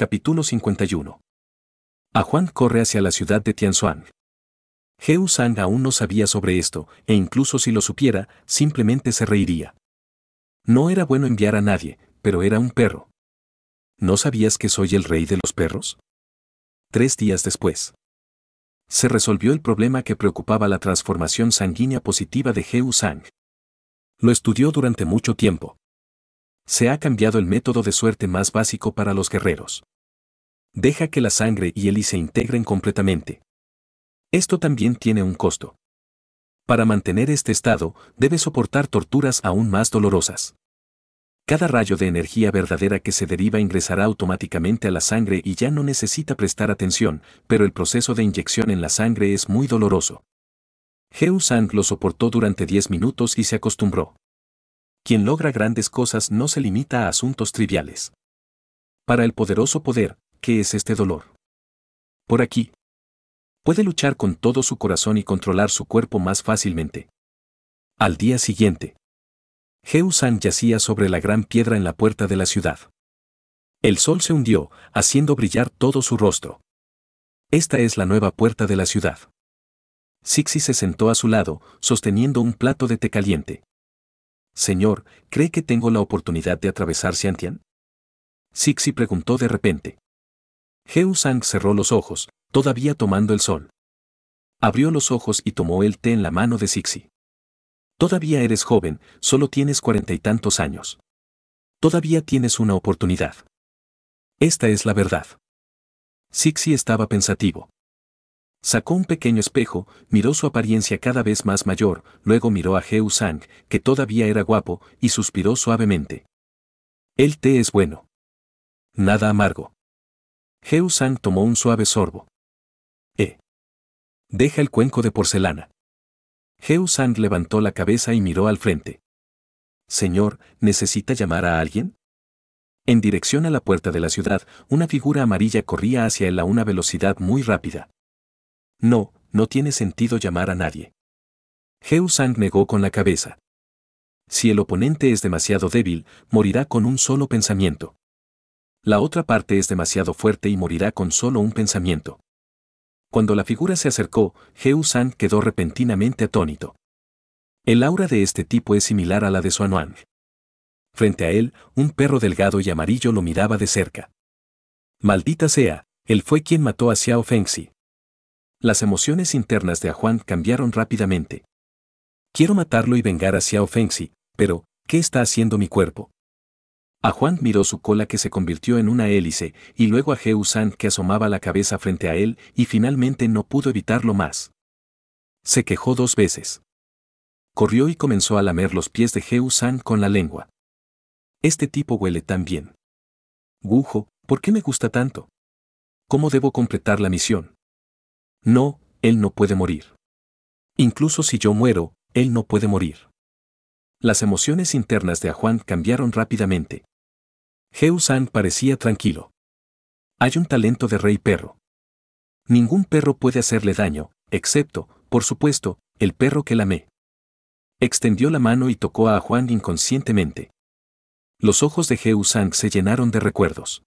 capítulo 51. A Juan corre hacia la ciudad de Tianzhuang. Heu Sang aún no sabía sobre esto, e incluso si lo supiera, simplemente se reiría. No era bueno enviar a nadie, pero era un perro. ¿No sabías que soy el rey de los perros? Tres días después. Se resolvió el problema que preocupaba la transformación sanguínea positiva de Heu Sang. Lo estudió durante mucho tiempo. Se ha cambiado el método de suerte más básico para los guerreros. Deja que la sangre y el I se integren completamente. Esto también tiene un costo. Para mantener este estado, debe soportar torturas aún más dolorosas. Cada rayo de energía verdadera que se deriva ingresará automáticamente a la sangre y ya no necesita prestar atención, pero el proceso de inyección en la sangre es muy doloroso. Heu Sang lo soportó durante 10 minutos y se acostumbró. Quien logra grandes cosas no se limita a asuntos triviales. Para el poderoso poder, ¿Qué es este dolor? Por aquí. Puede luchar con todo su corazón y controlar su cuerpo más fácilmente. Al día siguiente. San yacía sobre la gran piedra en la puerta de la ciudad. El sol se hundió, haciendo brillar todo su rostro. Esta es la nueva puerta de la ciudad. Sixi se sentó a su lado, sosteniendo un plato de té caliente. Señor, ¿cree que tengo la oportunidad de atravesar Xiantian? Sixi preguntó de repente. Heu Sang cerró los ojos, todavía tomando el sol. Abrió los ojos y tomó el té en la mano de Sixi. Todavía eres joven, solo tienes cuarenta y tantos años. Todavía tienes una oportunidad. Esta es la verdad. Sixi estaba pensativo. Sacó un pequeño espejo, miró su apariencia cada vez más mayor, luego miró a Heu Sang, que todavía era guapo, y suspiró suavemente. El té es bueno. Nada amargo heu tomó un suave sorbo. «Eh, Deja el cuenco de porcelana. heu levantó la cabeza y miró al frente. Señor, ¿necesita llamar a alguien? En dirección a la puerta de la ciudad, una figura amarilla corría hacia él a una velocidad muy rápida. No, no tiene sentido llamar a nadie. heu negó con la cabeza. Si el oponente es demasiado débil, morirá con un solo pensamiento. La otra parte es demasiado fuerte y morirá con solo un pensamiento. Cuando la figura se acercó, Geu san quedó repentinamente atónito. El aura de este tipo es similar a la de Suanuang. Frente a él, un perro delgado y amarillo lo miraba de cerca. Maldita sea, él fue quien mató a Xiao Fengxi. Las emociones internas de Juan cambiaron rápidamente. Quiero matarlo y vengar a Xiao Fengxi, pero, ¿qué está haciendo mi cuerpo? A Juan miró su cola que se convirtió en una hélice, y luego a San que asomaba la cabeza frente a él y finalmente no pudo evitarlo más. Se quejó dos veces. Corrió y comenzó a lamer los pies de San con la lengua. Este tipo huele tan bien. Gujo, ¿por qué me gusta tanto? ¿Cómo debo completar la misión? No, él no puede morir. Incluso si yo muero, él no puede morir. Las emociones internas de Juan cambiaron rápidamente. heu parecía tranquilo. Hay un talento de rey perro. Ningún perro puede hacerle daño, excepto, por supuesto, el perro que lamé. Extendió la mano y tocó a Juan inconscientemente. Los ojos de Heusang Sang se llenaron de recuerdos.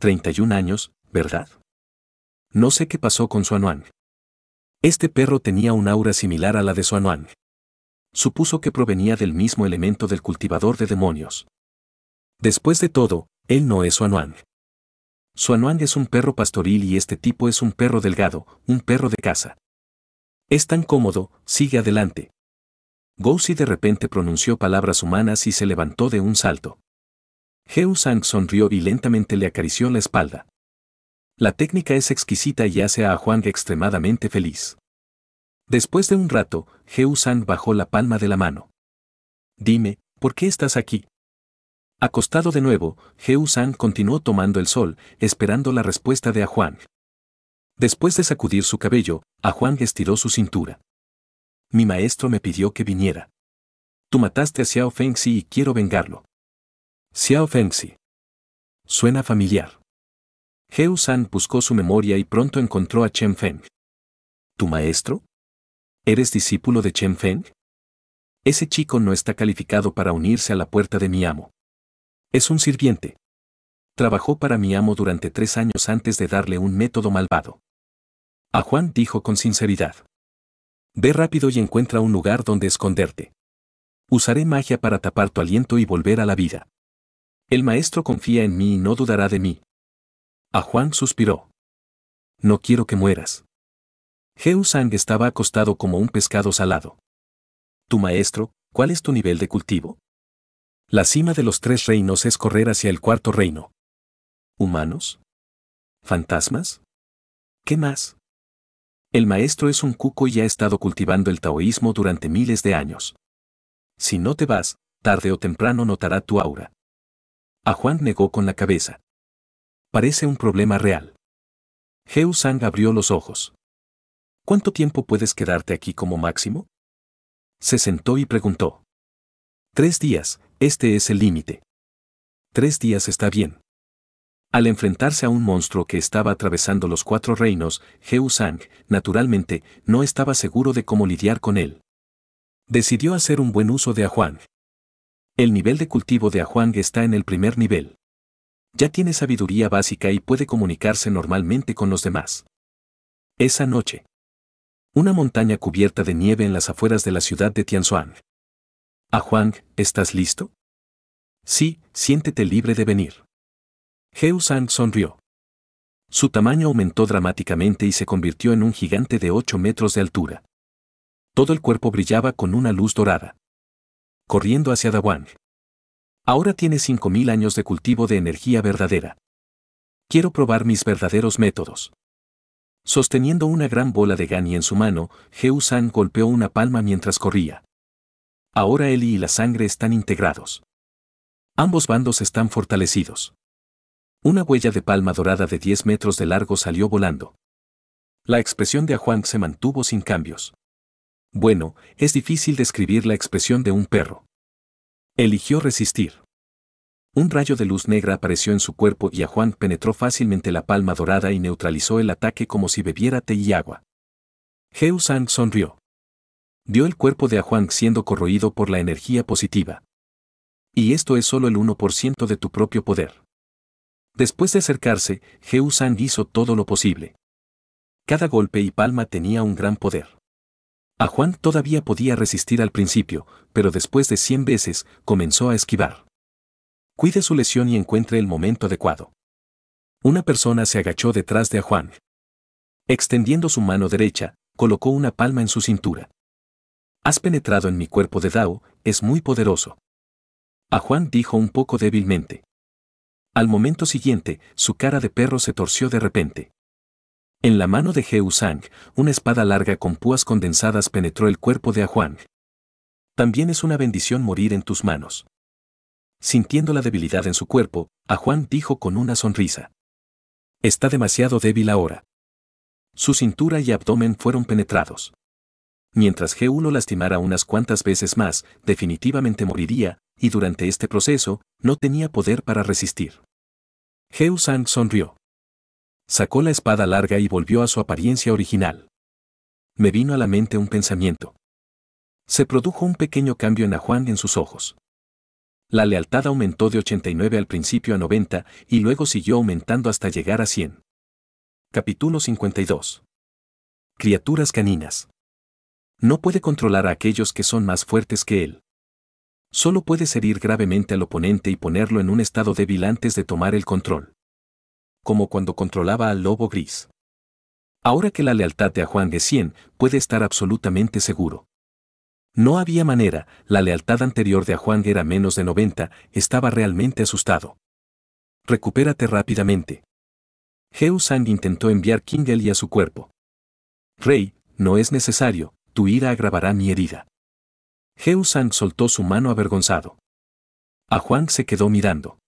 31 años, ¿verdad? No sé qué pasó con su Este perro tenía un aura similar a la de su supuso que provenía del mismo elemento del cultivador de demonios. Después de todo, él no es Suan Suanuan es un perro pastoril y este tipo es un perro delgado, un perro de caza. Es tan cómodo, sigue adelante. Gousi de repente pronunció palabras humanas y se levantó de un salto. Heu Sang sonrió y lentamente le acarició la espalda. La técnica es exquisita y hace a Juan extremadamente feliz. Después de un rato, Heu-san bajó la palma de la mano. Dime, ¿por qué estás aquí? Acostado de nuevo, Heu-san continuó tomando el sol, esperando la respuesta de Juan. Después de sacudir su cabello, Juan estiró su cintura. Mi maestro me pidió que viniera. Tú mataste a Xiao Fengxi y quiero vengarlo. Xiao Fengxi. Suena familiar. Heu-san buscó su memoria y pronto encontró a Chen Feng. ¿Tu maestro? ¿Eres discípulo de Chen Feng? Ese chico no está calificado para unirse a la puerta de mi amo. Es un sirviente. Trabajó para mi amo durante tres años antes de darle un método malvado. A Juan dijo con sinceridad. Ve rápido y encuentra un lugar donde esconderte. Usaré magia para tapar tu aliento y volver a la vida. El maestro confía en mí y no dudará de mí. A Juan suspiró. No quiero que mueras. Sang estaba acostado como un pescado salado. Tu maestro, ¿cuál es tu nivel de cultivo? La cima de los tres reinos es correr hacia el cuarto reino. ¿Humanos? ¿Fantasmas? ¿Qué más? El maestro es un cuco y ha estado cultivando el taoísmo durante miles de años. Si no te vas, tarde o temprano notará tu aura. A Juan negó con la cabeza. Parece un problema real. Heu Sang abrió los ojos. ¿Cuánto tiempo puedes quedarte aquí como máximo? Se sentó y preguntó. Tres días, este es el límite. Tres días está bien. Al enfrentarse a un monstruo que estaba atravesando los cuatro reinos, Sang, naturalmente, no estaba seguro de cómo lidiar con él. Decidió hacer un buen uso de Ajuang. El nivel de cultivo de Ahuang está en el primer nivel. Ya tiene sabiduría básica y puede comunicarse normalmente con los demás. Esa noche una montaña cubierta de nieve en las afueras de la ciudad de Tianzhuang. A ah, Huang ¿estás listo? Sí, siéntete libre de venir. Heu Sang sonrió. Su tamaño aumentó dramáticamente y se convirtió en un gigante de 8 metros de altura. Todo el cuerpo brillaba con una luz dorada. Corriendo hacia Dawang. Ahora tiene 5.000 años de cultivo de energía verdadera. Quiero probar mis verdaderos métodos. Sosteniendo una gran bola de Gani en su mano, Heu-san golpeó una palma mientras corría. Ahora él y la sangre están integrados. Ambos bandos están fortalecidos. Una huella de palma dorada de 10 metros de largo salió volando. La expresión de Ahuang se mantuvo sin cambios. Bueno, es difícil describir la expresión de un perro. Eligió resistir. Un rayo de luz negra apareció en su cuerpo y a Juan penetró fácilmente la palma dorada y neutralizó el ataque como si bebiera té y agua. Heusang Sang sonrió. Dio el cuerpo de a Juan siendo corroído por la energía positiva. Y esto es solo el 1% de tu propio poder. Después de acercarse, Heusang Sang hizo todo lo posible. Cada golpe y palma tenía un gran poder. A Juan todavía podía resistir al principio, pero después de 100 veces comenzó a esquivar. Cuide su lesión y encuentre el momento adecuado. Una persona se agachó detrás de A Juan. Extendiendo su mano derecha, colocó una palma en su cintura. Has penetrado en mi cuerpo de Dao, es muy poderoso. A Juan dijo un poco débilmente. Al momento siguiente, su cara de perro se torció de repente. En la mano de Heu Sang, una espada larga con púas condensadas penetró el cuerpo de A Juan. También es una bendición morir en tus manos sintiendo la debilidad en su cuerpo, a Juan dijo con una sonrisa. Está demasiado débil ahora. Su cintura y abdomen fueron penetrados. Mientras Geu lo lastimara unas cuantas veces más, definitivamente moriría, y durante este proceso, no tenía poder para resistir. Geu Sang sonrió. Sacó la espada larga y volvió a su apariencia original. Me vino a la mente un pensamiento. Se produjo un pequeño cambio en Juan en sus ojos. La lealtad aumentó de 89 al principio a 90 y luego siguió aumentando hasta llegar a 100. Capítulo 52. Criaturas caninas. No puede controlar a aquellos que son más fuertes que él. Solo puede herir gravemente al oponente y ponerlo en un estado débil antes de tomar el control. Como cuando controlaba al lobo gris. Ahora que la lealtad de a Juan de 100, puede estar absolutamente seguro. No había manera, la lealtad anterior de a Juan era menos de 90, estaba realmente asustado. Recupérate rápidamente. Jeu-sang intentó enviar Kingel y a su cuerpo. Rey, no es necesario, tu ira agravará mi herida. Jeu-sang soltó su mano avergonzado. A Juan se quedó mirando.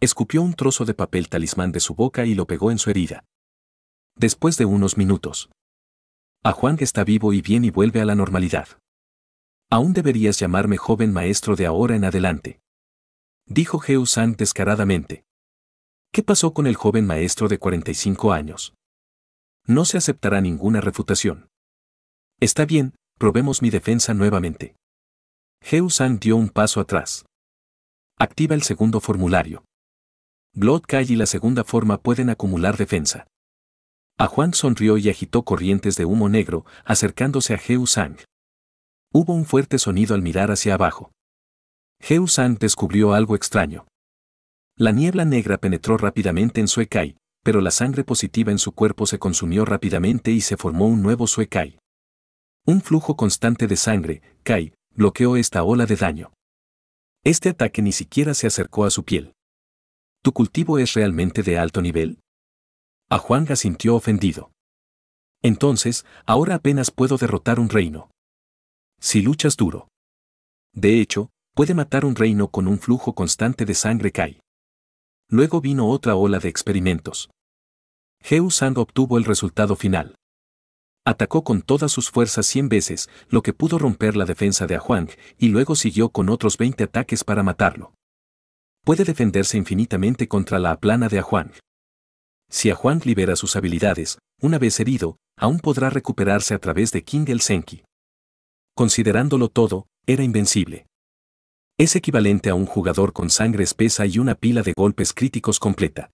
Escupió un trozo de papel talismán de su boca y lo pegó en su herida. Después de unos minutos. A Juan está vivo y bien y vuelve a la normalidad. Aún deberías llamarme joven maestro de ahora en adelante. Dijo Sang descaradamente. ¿Qué pasó con el joven maestro de 45 años? No se aceptará ninguna refutación. Está bien, probemos mi defensa nuevamente. Sang dio un paso atrás. Activa el segundo formulario. Blood Kai y la segunda forma pueden acumular defensa. A Juan sonrió y agitó corrientes de humo negro, acercándose a Sang. Hubo un fuerte sonido al mirar hacia abajo. heu descubrió algo extraño. La niebla negra penetró rápidamente en Kai, pero la sangre positiva en su cuerpo se consumió rápidamente y se formó un nuevo Suekai. Un flujo constante de sangre, Kai, bloqueó esta ola de daño. Este ataque ni siquiera se acercó a su piel. ¿Tu cultivo es realmente de alto nivel? A Juanga sintió ofendido. Entonces, ahora apenas puedo derrotar un reino si luchas duro. De hecho, puede matar un reino con un flujo constante de sangre Kai. Luego vino otra ola de experimentos. Heu Sang obtuvo el resultado final. Atacó con todas sus fuerzas 100 veces, lo que pudo romper la defensa de Ahuang, y luego siguió con otros 20 ataques para matarlo. Puede defenderse infinitamente contra la aplana de Ahuang. Si Ahuang libera sus habilidades, una vez herido, aún podrá recuperarse a través de King el Senki considerándolo todo, era invencible. Es equivalente a un jugador con sangre espesa y una pila de golpes críticos completa.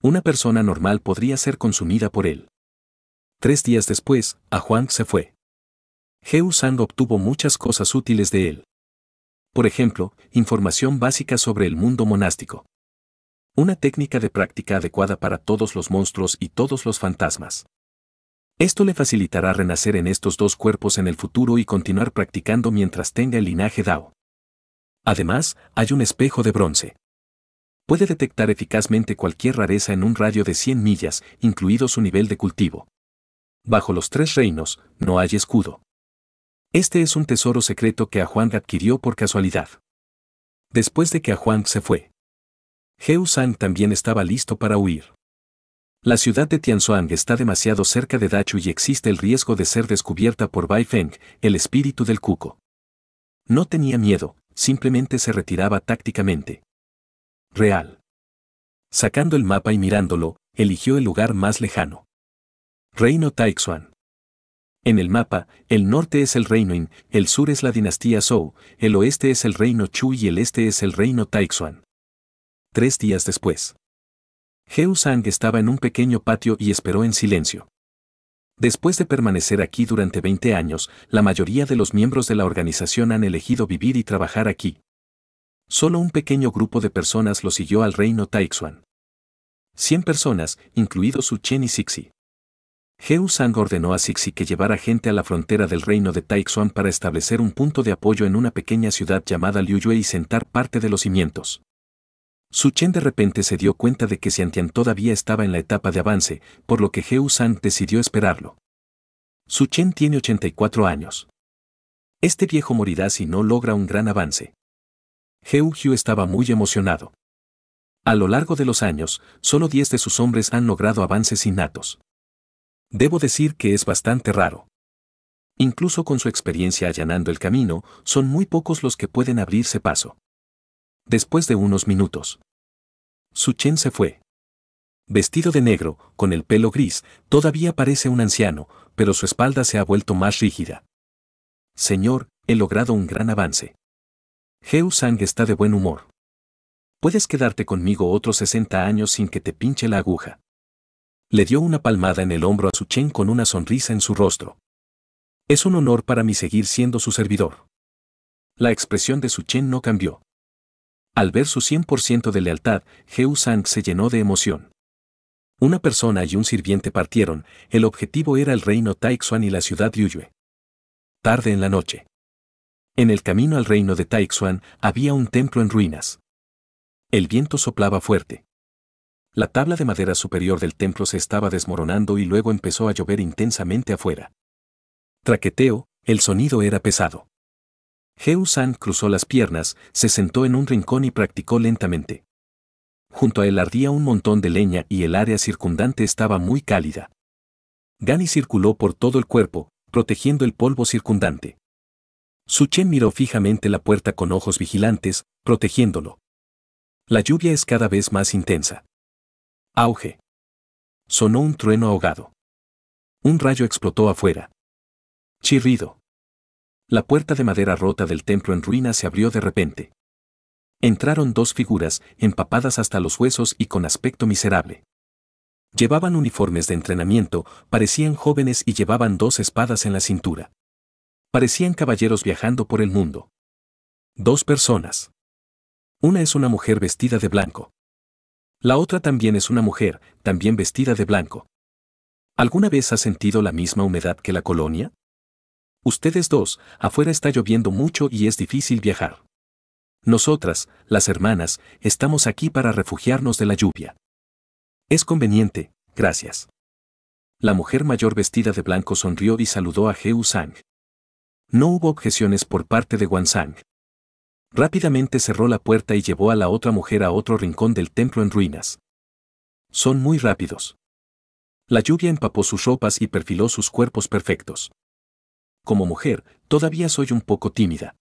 Una persona normal podría ser consumida por él. Tres días después, a Huang se fue. Heu Sang obtuvo muchas cosas útiles de él. Por ejemplo, información básica sobre el mundo monástico. Una técnica de práctica adecuada para todos los monstruos y todos los fantasmas. Esto le facilitará renacer en estos dos cuerpos en el futuro y continuar practicando mientras tenga el linaje Dao. Además, hay un espejo de bronce. Puede detectar eficazmente cualquier rareza en un radio de 100 millas, incluido su nivel de cultivo. Bajo los tres reinos, no hay escudo. Este es un tesoro secreto que A Juan adquirió por casualidad. Después de que A Juan se fue, Heu San también estaba listo para huir. La ciudad de Tianzhuang está demasiado cerca de Dachu y existe el riesgo de ser descubierta por Bai Feng, el espíritu del cuco. No tenía miedo, simplemente se retiraba tácticamente. Real. Sacando el mapa y mirándolo, eligió el lugar más lejano. Reino Taixuan. En el mapa, el norte es el reino In, el sur es la dinastía Zhou, el oeste es el reino Chu y el este es el reino Taixuan. Tres días después. Heu Sang estaba en un pequeño patio y esperó en silencio. Después de permanecer aquí durante 20 años, la mayoría de los miembros de la organización han elegido vivir y trabajar aquí. Solo un pequeño grupo de personas lo siguió al reino Taixuan. 100 personas, incluido Su Chen y Sixi. Heu Sang ordenó a Sixi que llevara gente a la frontera del reino de Taixuan para establecer un punto de apoyo en una pequeña ciudad llamada Liuyue y sentar parte de los cimientos. Su Chen de repente se dio cuenta de que Xiantian todavía estaba en la etapa de avance, por lo que Heu San decidió esperarlo. Su Chen tiene 84 años. Este viejo morirá si no logra un gran avance. Heu Hyu estaba muy emocionado. A lo largo de los años, solo 10 de sus hombres han logrado avances innatos. Debo decir que es bastante raro. Incluso con su experiencia allanando el camino, son muy pocos los que pueden abrirse paso. Después de unos minutos, Su Chen se fue. Vestido de negro, con el pelo gris, todavía parece un anciano, pero su espalda se ha vuelto más rígida. Señor, he logrado un gran avance. Heu Sang está de buen humor. Puedes quedarte conmigo otros 60 años sin que te pinche la aguja. Le dio una palmada en el hombro a Su Chen con una sonrisa en su rostro. Es un honor para mí seguir siendo su servidor. La expresión de Su Chen no cambió. Al ver su 100% de lealtad, Heu Sang se llenó de emoción. Una persona y un sirviente partieron, el objetivo era el reino Taixuan y la ciudad Yuyue. Tarde en la noche. En el camino al reino de Taixuan había un templo en ruinas. El viento soplaba fuerte. La tabla de madera superior del templo se estaba desmoronando y luego empezó a llover intensamente afuera. Traqueteo, el sonido era pesado. Heu-san cruzó las piernas, se sentó en un rincón y practicó lentamente. Junto a él ardía un montón de leña y el área circundante estaba muy cálida. Gani circuló por todo el cuerpo, protegiendo el polvo circundante. Suchen miró fijamente la puerta con ojos vigilantes, protegiéndolo. La lluvia es cada vez más intensa. Auge. Sonó un trueno ahogado. Un rayo explotó afuera. Chirrido. La puerta de madera rota del templo en ruina se abrió de repente. Entraron dos figuras, empapadas hasta los huesos y con aspecto miserable. Llevaban uniformes de entrenamiento, parecían jóvenes y llevaban dos espadas en la cintura. Parecían caballeros viajando por el mundo. Dos personas. Una es una mujer vestida de blanco. La otra también es una mujer, también vestida de blanco. ¿Alguna vez has sentido la misma humedad que la colonia? Ustedes dos, afuera está lloviendo mucho y es difícil viajar. Nosotras, las hermanas, estamos aquí para refugiarnos de la lluvia. Es conveniente, gracias. La mujer mayor vestida de blanco sonrió y saludó a Heu Sang. No hubo objeciones por parte de Wan Sang. Rápidamente cerró la puerta y llevó a la otra mujer a otro rincón del templo en ruinas. Son muy rápidos. La lluvia empapó sus ropas y perfiló sus cuerpos perfectos como mujer, todavía soy un poco tímida.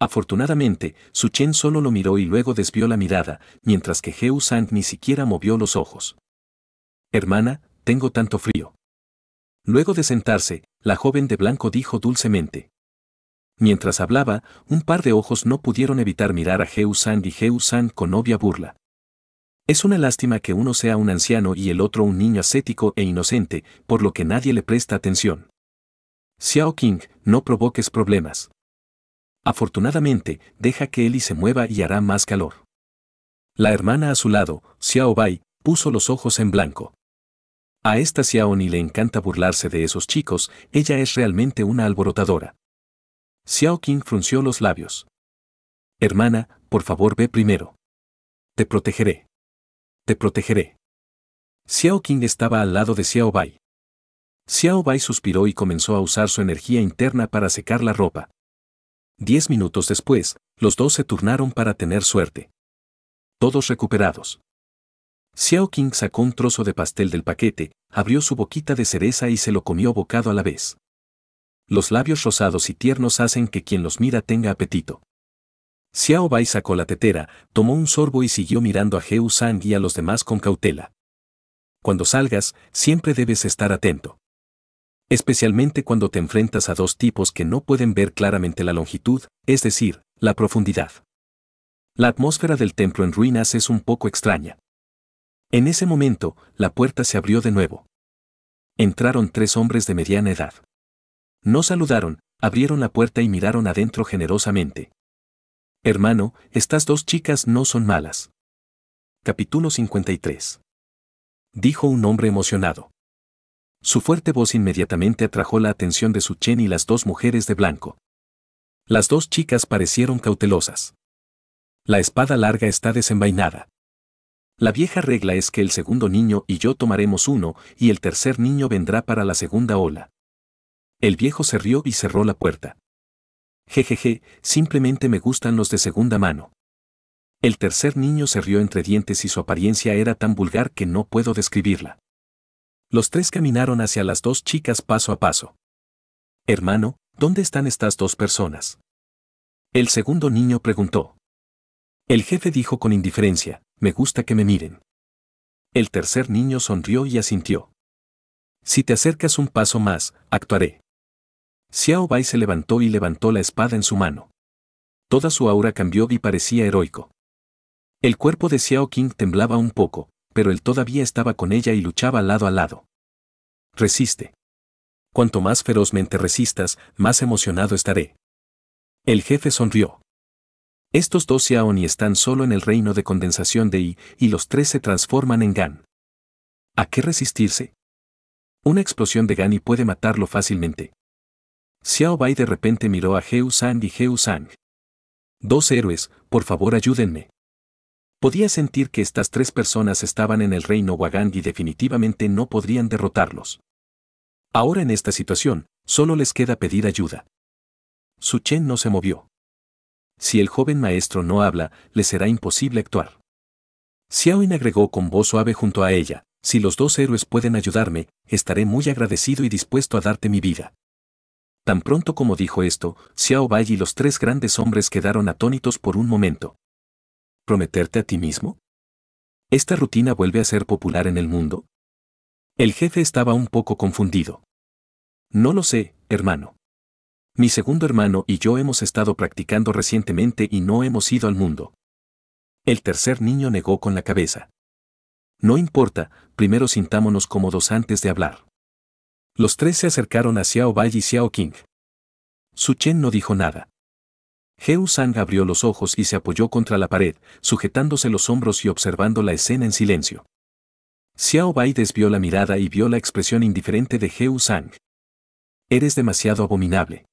Afortunadamente, Su Chen solo lo miró y luego desvió la mirada, mientras que Heu san ni siquiera movió los ojos. Hermana, tengo tanto frío. Luego de sentarse, la joven de blanco dijo dulcemente. Mientras hablaba, un par de ojos no pudieron evitar mirar a Heu san y Heu san con obvia burla. Es una lástima que uno sea un anciano y el otro un niño ascético e inocente, por lo que nadie le presta atención. Xiao King, no provoques problemas. Afortunadamente, deja que Eli se mueva y hará más calor. La hermana a su lado, Xiao Bai, puso los ojos en blanco. A esta Xiao Ni le encanta burlarse de esos chicos, ella es realmente una alborotadora. Xiao King frunció los labios. Hermana, por favor ve primero. Te protegeré. Te protegeré. Xiao King estaba al lado de Xiao Bai. Xiao Bai suspiró y comenzó a usar su energía interna para secar la ropa. Diez minutos después, los dos se turnaron para tener suerte. Todos recuperados. Xiao Qing sacó un trozo de pastel del paquete, abrió su boquita de cereza y se lo comió bocado a la vez. Los labios rosados y tiernos hacen que quien los mira tenga apetito. Xiao Bai sacó la tetera, tomó un sorbo y siguió mirando a Heu Sang y a los demás con cautela. Cuando salgas, siempre debes estar atento especialmente cuando te enfrentas a dos tipos que no pueden ver claramente la longitud, es decir, la profundidad. La atmósfera del templo en ruinas es un poco extraña. En ese momento, la puerta se abrió de nuevo. Entraron tres hombres de mediana edad. No saludaron, abrieron la puerta y miraron adentro generosamente. Hermano, estas dos chicas no son malas. Capítulo 53. Dijo un hombre emocionado. Su fuerte voz inmediatamente atrajo la atención de su Chen y las dos mujeres de blanco. Las dos chicas parecieron cautelosas. La espada larga está desenvainada. La vieja regla es que el segundo niño y yo tomaremos uno, y el tercer niño vendrá para la segunda ola. El viejo se rió y cerró la puerta. Jejeje, simplemente me gustan los de segunda mano. El tercer niño se rió entre dientes y su apariencia era tan vulgar que no puedo describirla. Los tres caminaron hacia las dos chicas paso a paso. Hermano, ¿dónde están estas dos personas? El segundo niño preguntó. El jefe dijo con indiferencia, me gusta que me miren. El tercer niño sonrió y asintió. Si te acercas un paso más, actuaré. Xiao Bai se levantó y levantó la espada en su mano. Toda su aura cambió y parecía heroico. El cuerpo de Xiao King temblaba un poco, pero él todavía estaba con ella y luchaba lado a lado. Resiste. Cuanto más ferozmente resistas, más emocionado estaré. El jefe sonrió. Estos dos Xiaoni están solo en el reino de condensación de Yi y los tres se transforman en Gan. ¿A qué resistirse? Una explosión de Gani puede matarlo fácilmente. Xiao Bai de repente miró a Heu Sang y Heu Sang. Dos héroes, por favor ayúdenme. Podía sentir que estas tres personas estaban en el reino Wagan y definitivamente no podrían derrotarlos. Ahora en esta situación, solo les queda pedir ayuda. Su Chen no se movió. Si el joven maestro no habla, le será imposible actuar. Xiaoin agregó con voz suave junto a ella, si los dos héroes pueden ayudarme, estaré muy agradecido y dispuesto a darte mi vida. Tan pronto como dijo esto, Xiao Bai y los tres grandes hombres quedaron atónitos por un momento. ¿Prometerte a ti mismo? Esta rutina vuelve a ser popular en el mundo. El jefe estaba un poco confundido. No lo sé, hermano. Mi segundo hermano y yo hemos estado practicando recientemente y no hemos ido al mundo. El tercer niño negó con la cabeza. No importa, primero sintámonos cómodos antes de hablar. Los tres se acercaron a Xiao Bai y Xiao King. Su Chen no dijo nada. Heu-Sang abrió los ojos y se apoyó contra la pared, sujetándose los hombros y observando la escena en silencio. Xiao Bai desvió la mirada y vio la expresión indiferente de Heu-Sang. Eres demasiado abominable.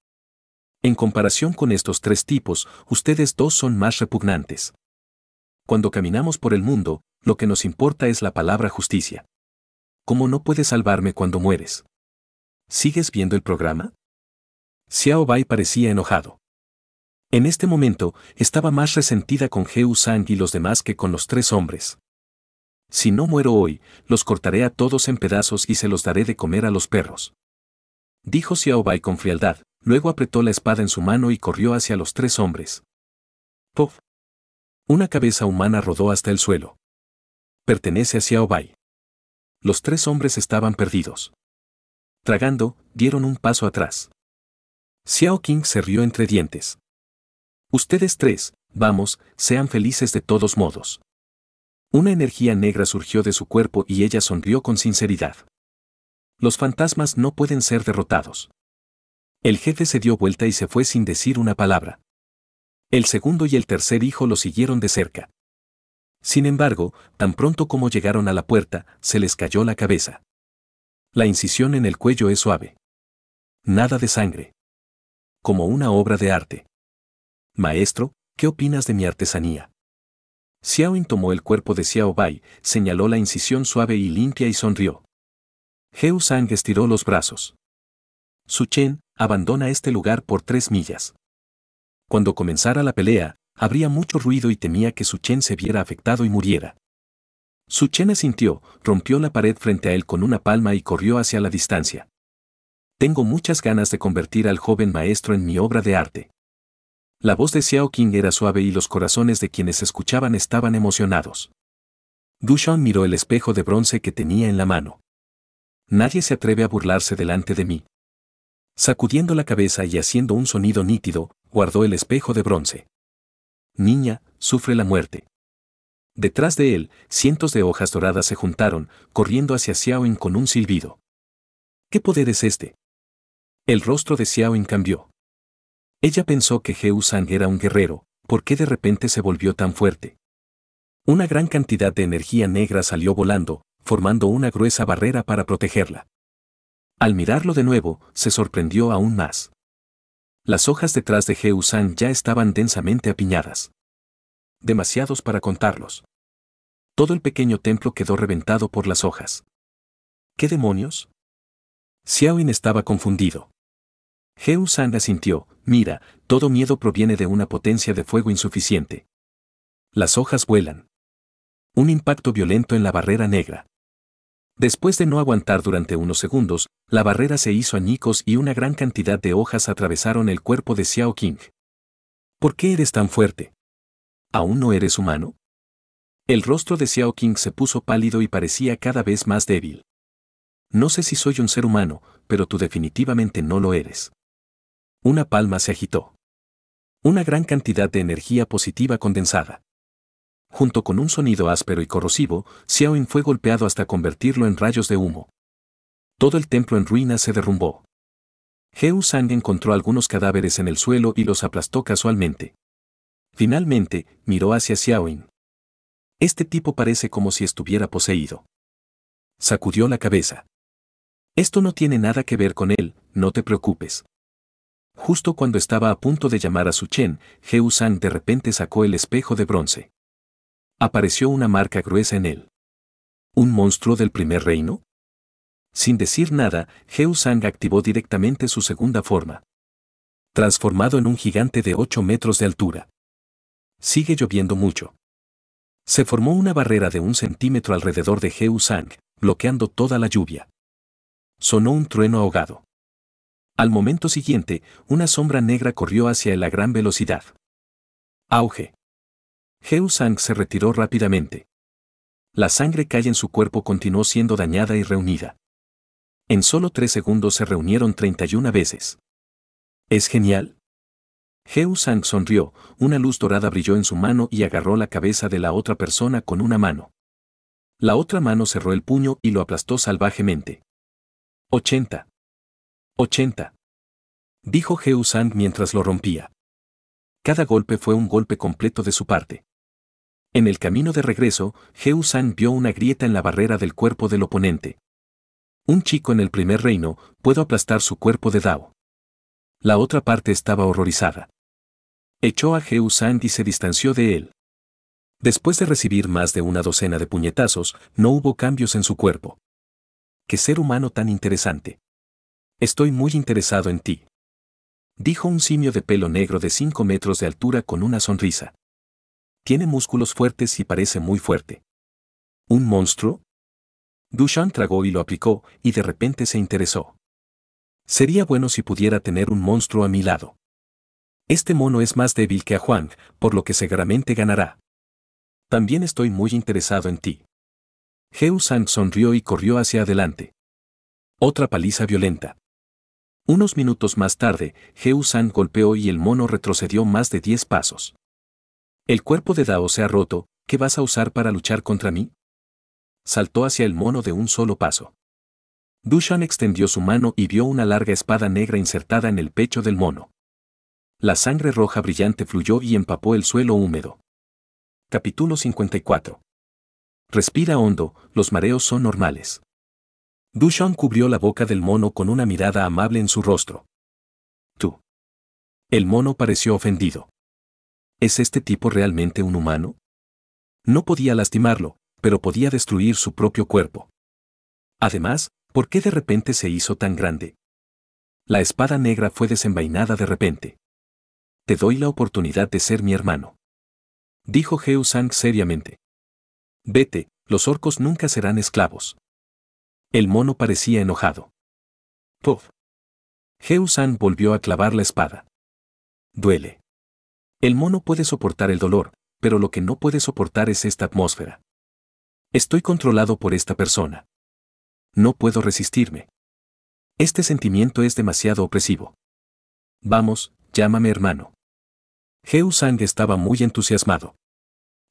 En comparación con estos tres tipos, ustedes dos son más repugnantes. Cuando caminamos por el mundo, lo que nos importa es la palabra justicia. ¿Cómo no puedes salvarme cuando mueres? ¿Sigues viendo el programa? Xiao Bai parecía enojado. En este momento, estaba más resentida con Heu Sang y los demás que con los tres hombres. Si no muero hoy, los cortaré a todos en pedazos y se los daré de comer a los perros. Dijo Xiao Bai con frialdad, luego apretó la espada en su mano y corrió hacia los tres hombres. ¡Pof! Una cabeza humana rodó hasta el suelo. Pertenece a Xiao Bai. Los tres hombres estaban perdidos. Tragando, dieron un paso atrás. Xiao King se rió entre dientes. Ustedes tres, vamos, sean felices de todos modos. Una energía negra surgió de su cuerpo y ella sonrió con sinceridad. Los fantasmas no pueden ser derrotados. El jefe se dio vuelta y se fue sin decir una palabra. El segundo y el tercer hijo lo siguieron de cerca. Sin embargo, tan pronto como llegaron a la puerta, se les cayó la cabeza. La incisión en el cuello es suave. Nada de sangre. Como una obra de arte. Maestro, ¿qué opinas de mi artesanía? Xiaoin tomó el cuerpo de Xiao Bai, señaló la incisión suave y limpia y sonrió. Heu Sang estiró los brazos. Su Chen abandona este lugar por tres millas. Cuando comenzara la pelea, habría mucho ruido y temía que Su Chen se viera afectado y muriera. Su Chen asintió, rompió la pared frente a él con una palma y corrió hacia la distancia. Tengo muchas ganas de convertir al joven maestro en mi obra de arte. La voz de Xiao Qing era suave y los corazones de quienes escuchaban estaban emocionados. Dushan miró el espejo de bronce que tenía en la mano. Nadie se atreve a burlarse delante de mí. Sacudiendo la cabeza y haciendo un sonido nítido, guardó el espejo de bronce. Niña, sufre la muerte. Detrás de él, cientos de hojas doradas se juntaron, corriendo hacia Xiaoin con un silbido. ¿Qué poder es este? El rostro de Xiaoin cambió. Ella pensó que Sang era un guerrero, ¿por qué de repente se volvió tan fuerte? Una gran cantidad de energía negra salió volando, formando una gruesa barrera para protegerla. Al mirarlo de nuevo, se sorprendió aún más. Las hojas detrás de Sang ya estaban densamente apiñadas. Demasiados para contarlos. Todo el pequeño templo quedó reventado por las hojas. ¿Qué demonios? Xiaoin estaba confundido. Sang asintió, mira, todo miedo proviene de una potencia de fuego insuficiente. Las hojas vuelan. Un impacto violento en la barrera negra. Después de no aguantar durante unos segundos, la barrera se hizo añicos y una gran cantidad de hojas atravesaron el cuerpo de Xiao King. ¿Por qué eres tan fuerte? ¿Aún no eres humano? El rostro de Xiao King se puso pálido y parecía cada vez más débil. No sé si soy un ser humano, pero tú definitivamente no lo eres. Una palma se agitó. Una gran cantidad de energía positiva condensada. Junto con un sonido áspero y corrosivo, Xiaoin fue golpeado hasta convertirlo en rayos de humo. Todo el templo en ruinas se derrumbó. Heu Sang encontró algunos cadáveres en el suelo y los aplastó casualmente. Finalmente, miró hacia Xiaoin. Este tipo parece como si estuviera poseído. Sacudió la cabeza. Esto no tiene nada que ver con él, no te preocupes. Justo cuando estaba a punto de llamar a su Chen, Heu Sang de repente sacó el espejo de bronce. Apareció una marca gruesa en él. ¿Un monstruo del primer reino? Sin decir nada, Heu Sang activó directamente su segunda forma. Transformado en un gigante de 8 metros de altura. Sigue lloviendo mucho. Se formó una barrera de un centímetro alrededor de Heu Sang, bloqueando toda la lluvia. Sonó un trueno ahogado. Al momento siguiente, una sombra negra corrió hacia él a gran velocidad. Auge. Sang se retiró rápidamente. La sangre calle en su cuerpo continuó siendo dañada y reunida. En solo tres segundos se reunieron 31 veces. ¿Es genial? Sang sonrió, una luz dorada brilló en su mano y agarró la cabeza de la otra persona con una mano. La otra mano cerró el puño y lo aplastó salvajemente. 80. 80. Dijo Sand mientras lo rompía. Cada golpe fue un golpe completo de su parte. En el camino de regreso, Sand vio una grieta en la barrera del cuerpo del oponente. Un chico en el primer reino, puedo aplastar su cuerpo de Dao. La otra parte estaba horrorizada. Echó a Sand y se distanció de él. Después de recibir más de una docena de puñetazos, no hubo cambios en su cuerpo. ¡Qué ser humano tan interesante! Estoy muy interesado en ti. Dijo un simio de pelo negro de 5 metros de altura con una sonrisa. Tiene músculos fuertes y parece muy fuerte. ¿Un monstruo? Dushan tragó y lo aplicó, y de repente se interesó. Sería bueno si pudiera tener un monstruo a mi lado. Este mono es más débil que a Juan, por lo que seguramente ganará. También estoy muy interesado en ti. Heu Sang sonrió y corrió hacia adelante. Otra paliza violenta. Unos minutos más tarde, Geu san golpeó y el mono retrocedió más de 10 pasos. El cuerpo de Dao se ha roto, ¿qué vas a usar para luchar contra mí? Saltó hacia el mono de un solo paso. Dushan extendió su mano y vio una larga espada negra insertada en el pecho del mono. La sangre roja brillante fluyó y empapó el suelo húmedo. Capítulo 54. Respira hondo, los mareos son normales. Dushan cubrió la boca del mono con una mirada amable en su rostro. Tú. El mono pareció ofendido. ¿Es este tipo realmente un humano? No podía lastimarlo, pero podía destruir su propio cuerpo. Además, ¿por qué de repente se hizo tan grande? La espada negra fue desenvainada de repente. Te doy la oportunidad de ser mi hermano. Dijo Heusang seriamente. Vete, los orcos nunca serán esclavos. El mono parecía enojado. Puff. Sang volvió a clavar la espada. Duele. El mono puede soportar el dolor, pero lo que no puede soportar es esta atmósfera. Estoy controlado por esta persona. No puedo resistirme. Este sentimiento es demasiado opresivo. Vamos, llámame hermano. Sang estaba muy entusiasmado.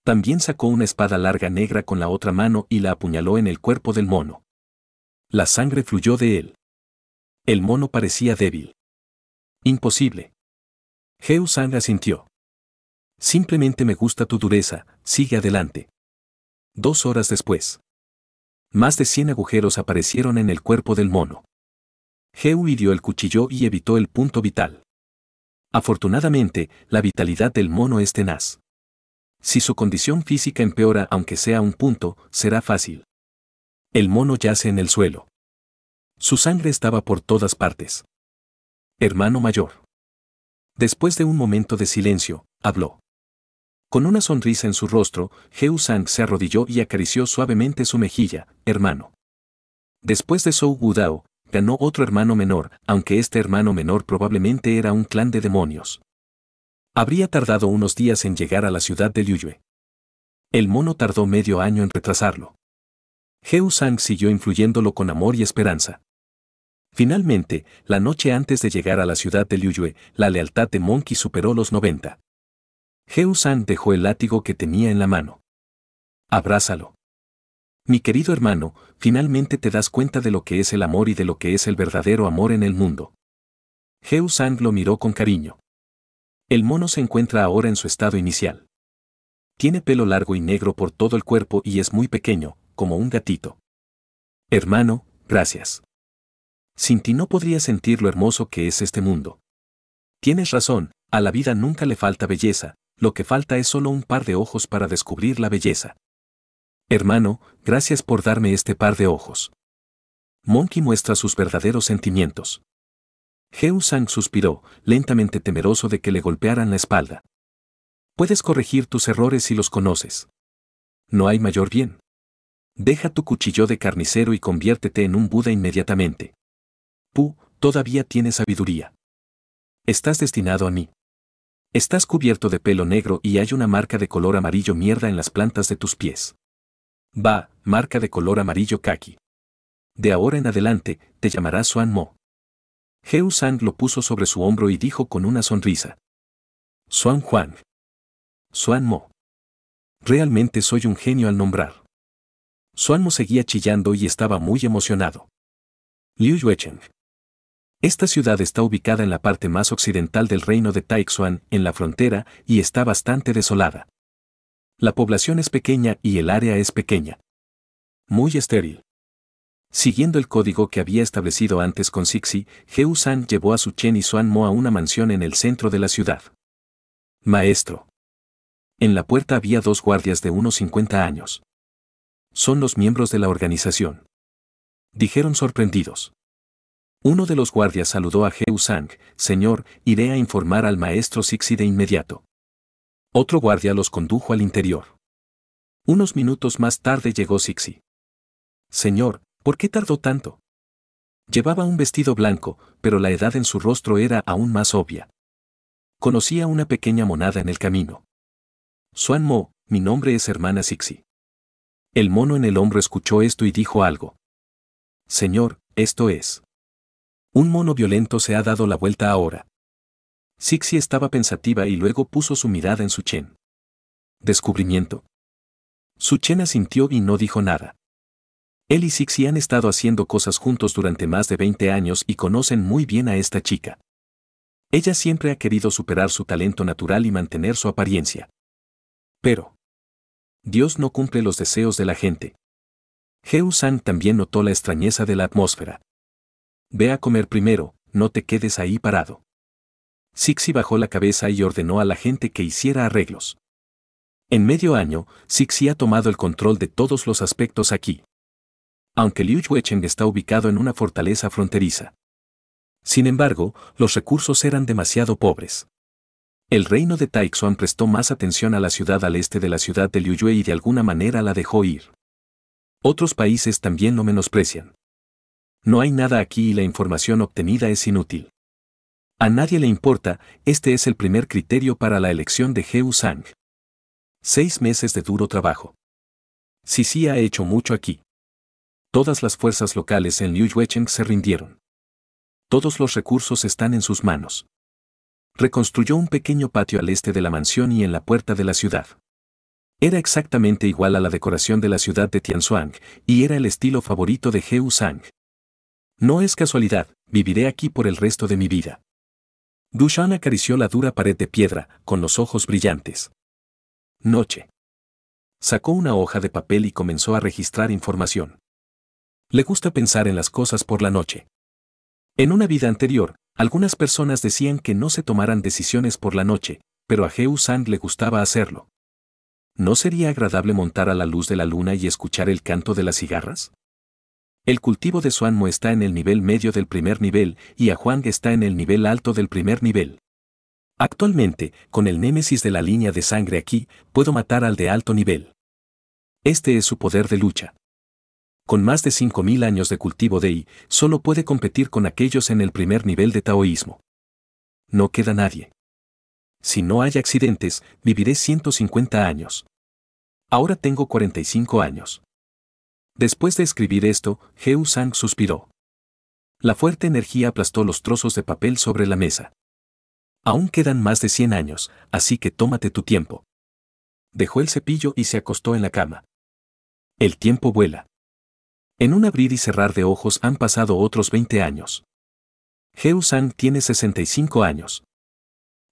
También sacó una espada larga negra con la otra mano y la apuñaló en el cuerpo del mono. La sangre fluyó de él. El mono parecía débil. Imposible. sangra sintió. Simplemente me gusta tu dureza, sigue adelante. Dos horas después. Más de 100 agujeros aparecieron en el cuerpo del mono. Geu hirió el cuchillo y evitó el punto vital. Afortunadamente, la vitalidad del mono es tenaz. Si su condición física empeora aunque sea un punto, será fácil. El mono yace en el suelo. Su sangre estaba por todas partes. Hermano mayor. Después de un momento de silencio, habló. Con una sonrisa en su rostro, Heu Sang se arrodilló y acarició suavemente su mejilla, hermano. Después de Sou Dao, ganó otro hermano menor, aunque este hermano menor probablemente era un clan de demonios. Habría tardado unos días en llegar a la ciudad de Yue. El mono tardó medio año en retrasarlo. Heu Sang siguió influyéndolo con amor y esperanza. Finalmente, la noche antes de llegar a la ciudad de Liuyue, la lealtad de Monkey superó los 90. Heu Sang dejó el látigo que tenía en la mano. Abrázalo. Mi querido hermano, finalmente te das cuenta de lo que es el amor y de lo que es el verdadero amor en el mundo. Heu Sang lo miró con cariño. El mono se encuentra ahora en su estado inicial. Tiene pelo largo y negro por todo el cuerpo y es muy pequeño, como un gatito. Hermano, gracias. Sin ti no podría sentir lo hermoso que es este mundo. Tienes razón, a la vida nunca le falta belleza, lo que falta es solo un par de ojos para descubrir la belleza. Hermano, gracias por darme este par de ojos. Monkey muestra sus verdaderos sentimientos. Heu-sang suspiró, lentamente temeroso de que le golpearan la espalda. Puedes corregir tus errores si los conoces. No hay mayor bien. Deja tu cuchillo de carnicero y conviértete en un Buda inmediatamente. Pu, todavía tienes sabiduría. Estás destinado a mí. Estás cubierto de pelo negro y hay una marca de color amarillo mierda en las plantas de tus pies. Va, marca de color amarillo kaki. De ahora en adelante, te llamarás Suan Mo. Heu Sang lo puso sobre su hombro y dijo con una sonrisa. Suan Juan. Suan Mo. Realmente soy un genio al nombrar. Suanmo seguía chillando y estaba muy emocionado. Liu Yuecheng. Esta ciudad está ubicada en la parte más occidental del reino de Taixuan, en la frontera, y está bastante desolada. La población es pequeña y el área es pequeña. Muy estéril. Siguiendo el código que había establecido antes con Sixi, Heu San llevó a su Chen y Suan Mo a una mansión en el centro de la ciudad. Maestro. En la puerta había dos guardias de unos 50 años. Son los miembros de la organización. Dijeron sorprendidos. Uno de los guardias saludó a Sang. Señor, iré a informar al maestro Sixi de inmediato. Otro guardia los condujo al interior. Unos minutos más tarde llegó Sixi. Señor, ¿por qué tardó tanto? Llevaba un vestido blanco, pero la edad en su rostro era aún más obvia. Conocía una pequeña monada en el camino. Suan Mo, mi nombre es hermana Sixi. El mono en el hombro escuchó esto y dijo algo. Señor, esto es. Un mono violento se ha dado la vuelta ahora. Sixi estaba pensativa y luego puso su mirada en su chen. Descubrimiento. Su chen asintió y no dijo nada. Él y Sixi han estado haciendo cosas juntos durante más de 20 años y conocen muy bien a esta chica. Ella siempre ha querido superar su talento natural y mantener su apariencia. Pero, Dios no cumple los deseos de la gente. Heu también notó la extrañeza de la atmósfera. Ve a comer primero, no te quedes ahí parado. Sixi bajó la cabeza y ordenó a la gente que hiciera arreglos. En medio año, Sixi ha tomado el control de todos los aspectos aquí. Aunque Liu Yuecheng está ubicado en una fortaleza fronteriza. Sin embargo, los recursos eran demasiado pobres. El reino de Taixuan prestó más atención a la ciudad al este de la ciudad de Liuyue y de alguna manera la dejó ir. Otros países también lo menosprecian. No hay nada aquí y la información obtenida es inútil. A nadie le importa, este es el primer criterio para la elección de Heu Sang. Seis meses de duro trabajo. Sisi ha hecho mucho aquí. Todas las fuerzas locales en Liu se rindieron. Todos los recursos están en sus manos reconstruyó un pequeño patio al este de la mansión y en la puerta de la ciudad. Era exactamente igual a la decoración de la ciudad de Tianzhuang y era el estilo favorito de Heu Sang. No es casualidad, viviré aquí por el resto de mi vida. Dushan acarició la dura pared de piedra, con los ojos brillantes. Noche. Sacó una hoja de papel y comenzó a registrar información. Le gusta pensar en las cosas por la noche. En una vida anterior, algunas personas decían que no se tomaran decisiones por la noche, pero a Heu Sang le gustaba hacerlo. ¿No sería agradable montar a la luz de la luna y escuchar el canto de las cigarras? El cultivo de Suanmo está en el nivel medio del primer nivel y a Juan está en el nivel alto del primer nivel. Actualmente, con el némesis de la línea de sangre aquí, puedo matar al de alto nivel. Este es su poder de lucha con más de 5.000 años de cultivo de I, solo puede competir con aquellos en el primer nivel de taoísmo. No queda nadie. Si no hay accidentes, viviré 150 años. Ahora tengo 45 años. Después de escribir esto, Heu Sang suspiró. La fuerte energía aplastó los trozos de papel sobre la mesa. Aún quedan más de 100 años, así que tómate tu tiempo. Dejó el cepillo y se acostó en la cama. El tiempo vuela. En un abrir y cerrar de ojos han pasado otros 20 años. heu tiene 65 años.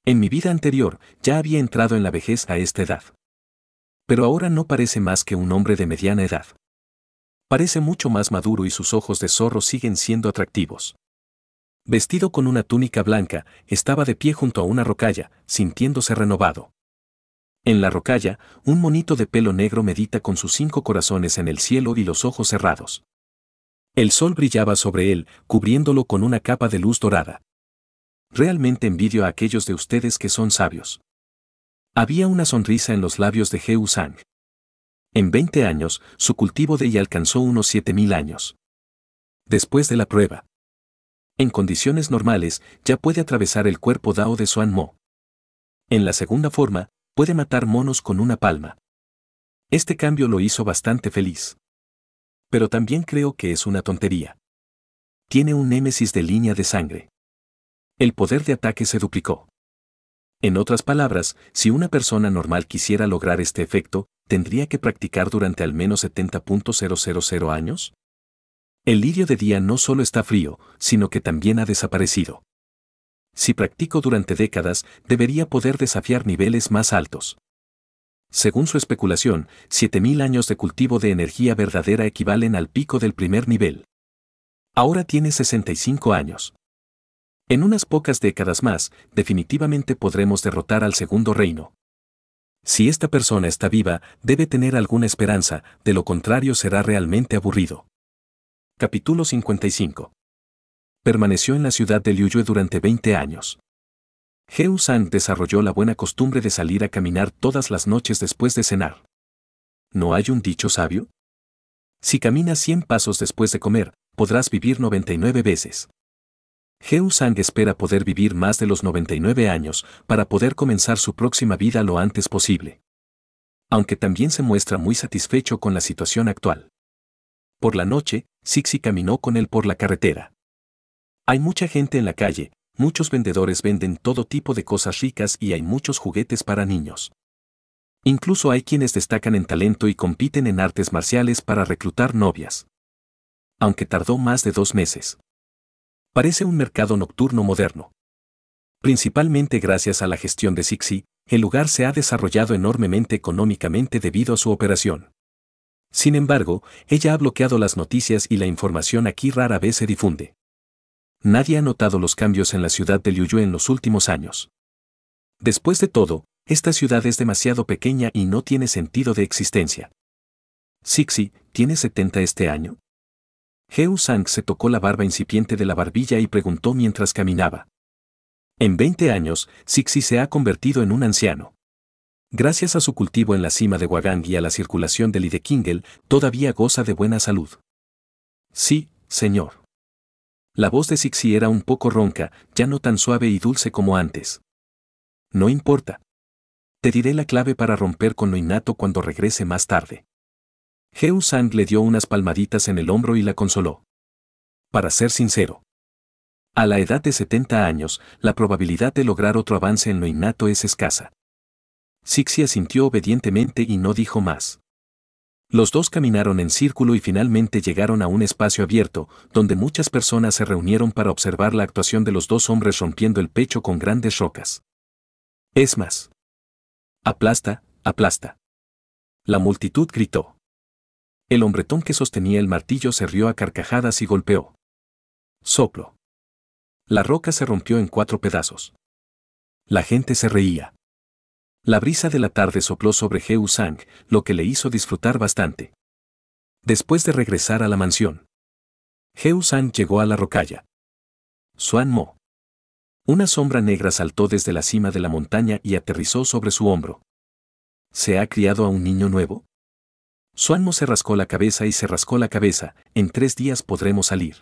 En mi vida anterior, ya había entrado en la vejez a esta edad. Pero ahora no parece más que un hombre de mediana edad. Parece mucho más maduro y sus ojos de zorro siguen siendo atractivos. Vestido con una túnica blanca, estaba de pie junto a una rocalla, sintiéndose renovado. En la rocalla, un monito de pelo negro medita con sus cinco corazones en el cielo y los ojos cerrados. El sol brillaba sobre él, cubriéndolo con una capa de luz dorada. Realmente envidio a aquellos de ustedes que son sabios. Había una sonrisa en los labios de Heu Sang. En 20 años, su cultivo de y alcanzó unos 7.000 años. Después de la prueba. En condiciones normales, ya puede atravesar el cuerpo Dao de Suan Mo. En la segunda forma, puede matar monos con una palma. Este cambio lo hizo bastante feliz. Pero también creo que es una tontería. Tiene un némesis de línea de sangre. El poder de ataque se duplicó. En otras palabras, si una persona normal quisiera lograr este efecto, tendría que practicar durante al menos 70.000 años. El lirio de día no solo está frío, sino que también ha desaparecido si practico durante décadas, debería poder desafiar niveles más altos. Según su especulación, 7.000 años de cultivo de energía verdadera equivalen al pico del primer nivel. Ahora tiene 65 años. En unas pocas décadas más, definitivamente podremos derrotar al segundo reino. Si esta persona está viva, debe tener alguna esperanza, de lo contrario será realmente aburrido. Capítulo 55 permaneció en la ciudad de Liuyue durante 20 años. Heu sang desarrolló la buena costumbre de salir a caminar todas las noches después de cenar. ¿No hay un dicho sabio? Si caminas 100 pasos después de comer, podrás vivir 99 veces. Heu Sang espera poder vivir más de los 99 años para poder comenzar su próxima vida lo antes posible. Aunque también se muestra muy satisfecho con la situación actual. Por la noche, Sixi caminó con él por la carretera. Hay mucha gente en la calle, muchos vendedores venden todo tipo de cosas ricas y hay muchos juguetes para niños. Incluso hay quienes destacan en talento y compiten en artes marciales para reclutar novias. Aunque tardó más de dos meses. Parece un mercado nocturno moderno. Principalmente gracias a la gestión de Sixi, el lugar se ha desarrollado enormemente económicamente debido a su operación. Sin embargo, ella ha bloqueado las noticias y la información aquí rara vez se difunde nadie ha notado los cambios en la ciudad de Liuyue en los últimos años. Después de todo, esta ciudad es demasiado pequeña y no tiene sentido de existencia. Sixi, tiene 70 este año. Heu Sang se tocó la barba incipiente de la barbilla y preguntó mientras caminaba. En 20 años, Sixi se ha convertido en un anciano. Gracias a su cultivo en la cima de Wagang y a la circulación del Lidekingel, todavía goza de buena salud. Sí, señor. La voz de Sixi era un poco ronca, ya no tan suave y dulce como antes. No importa. Te diré la clave para romper con lo innato cuando regrese más tarde. Heu Sang le dio unas palmaditas en el hombro y la consoló. Para ser sincero. A la edad de 70 años, la probabilidad de lograr otro avance en lo innato es escasa. Sixia asintió obedientemente y no dijo más. Los dos caminaron en círculo y finalmente llegaron a un espacio abierto, donde muchas personas se reunieron para observar la actuación de los dos hombres rompiendo el pecho con grandes rocas. Es más. Aplasta, aplasta. La multitud gritó. El hombretón que sostenía el martillo se rió a carcajadas y golpeó. Soplo. La roca se rompió en cuatro pedazos. La gente se reía. La brisa de la tarde sopló sobre Sang, lo que le hizo disfrutar bastante. Después de regresar a la mansión, Sang llegó a la rocalla. Suan Mo. Una sombra negra saltó desde la cima de la montaña y aterrizó sobre su hombro. ¿Se ha criado a un niño nuevo? Suan Mo se rascó la cabeza y se rascó la cabeza, en tres días podremos salir.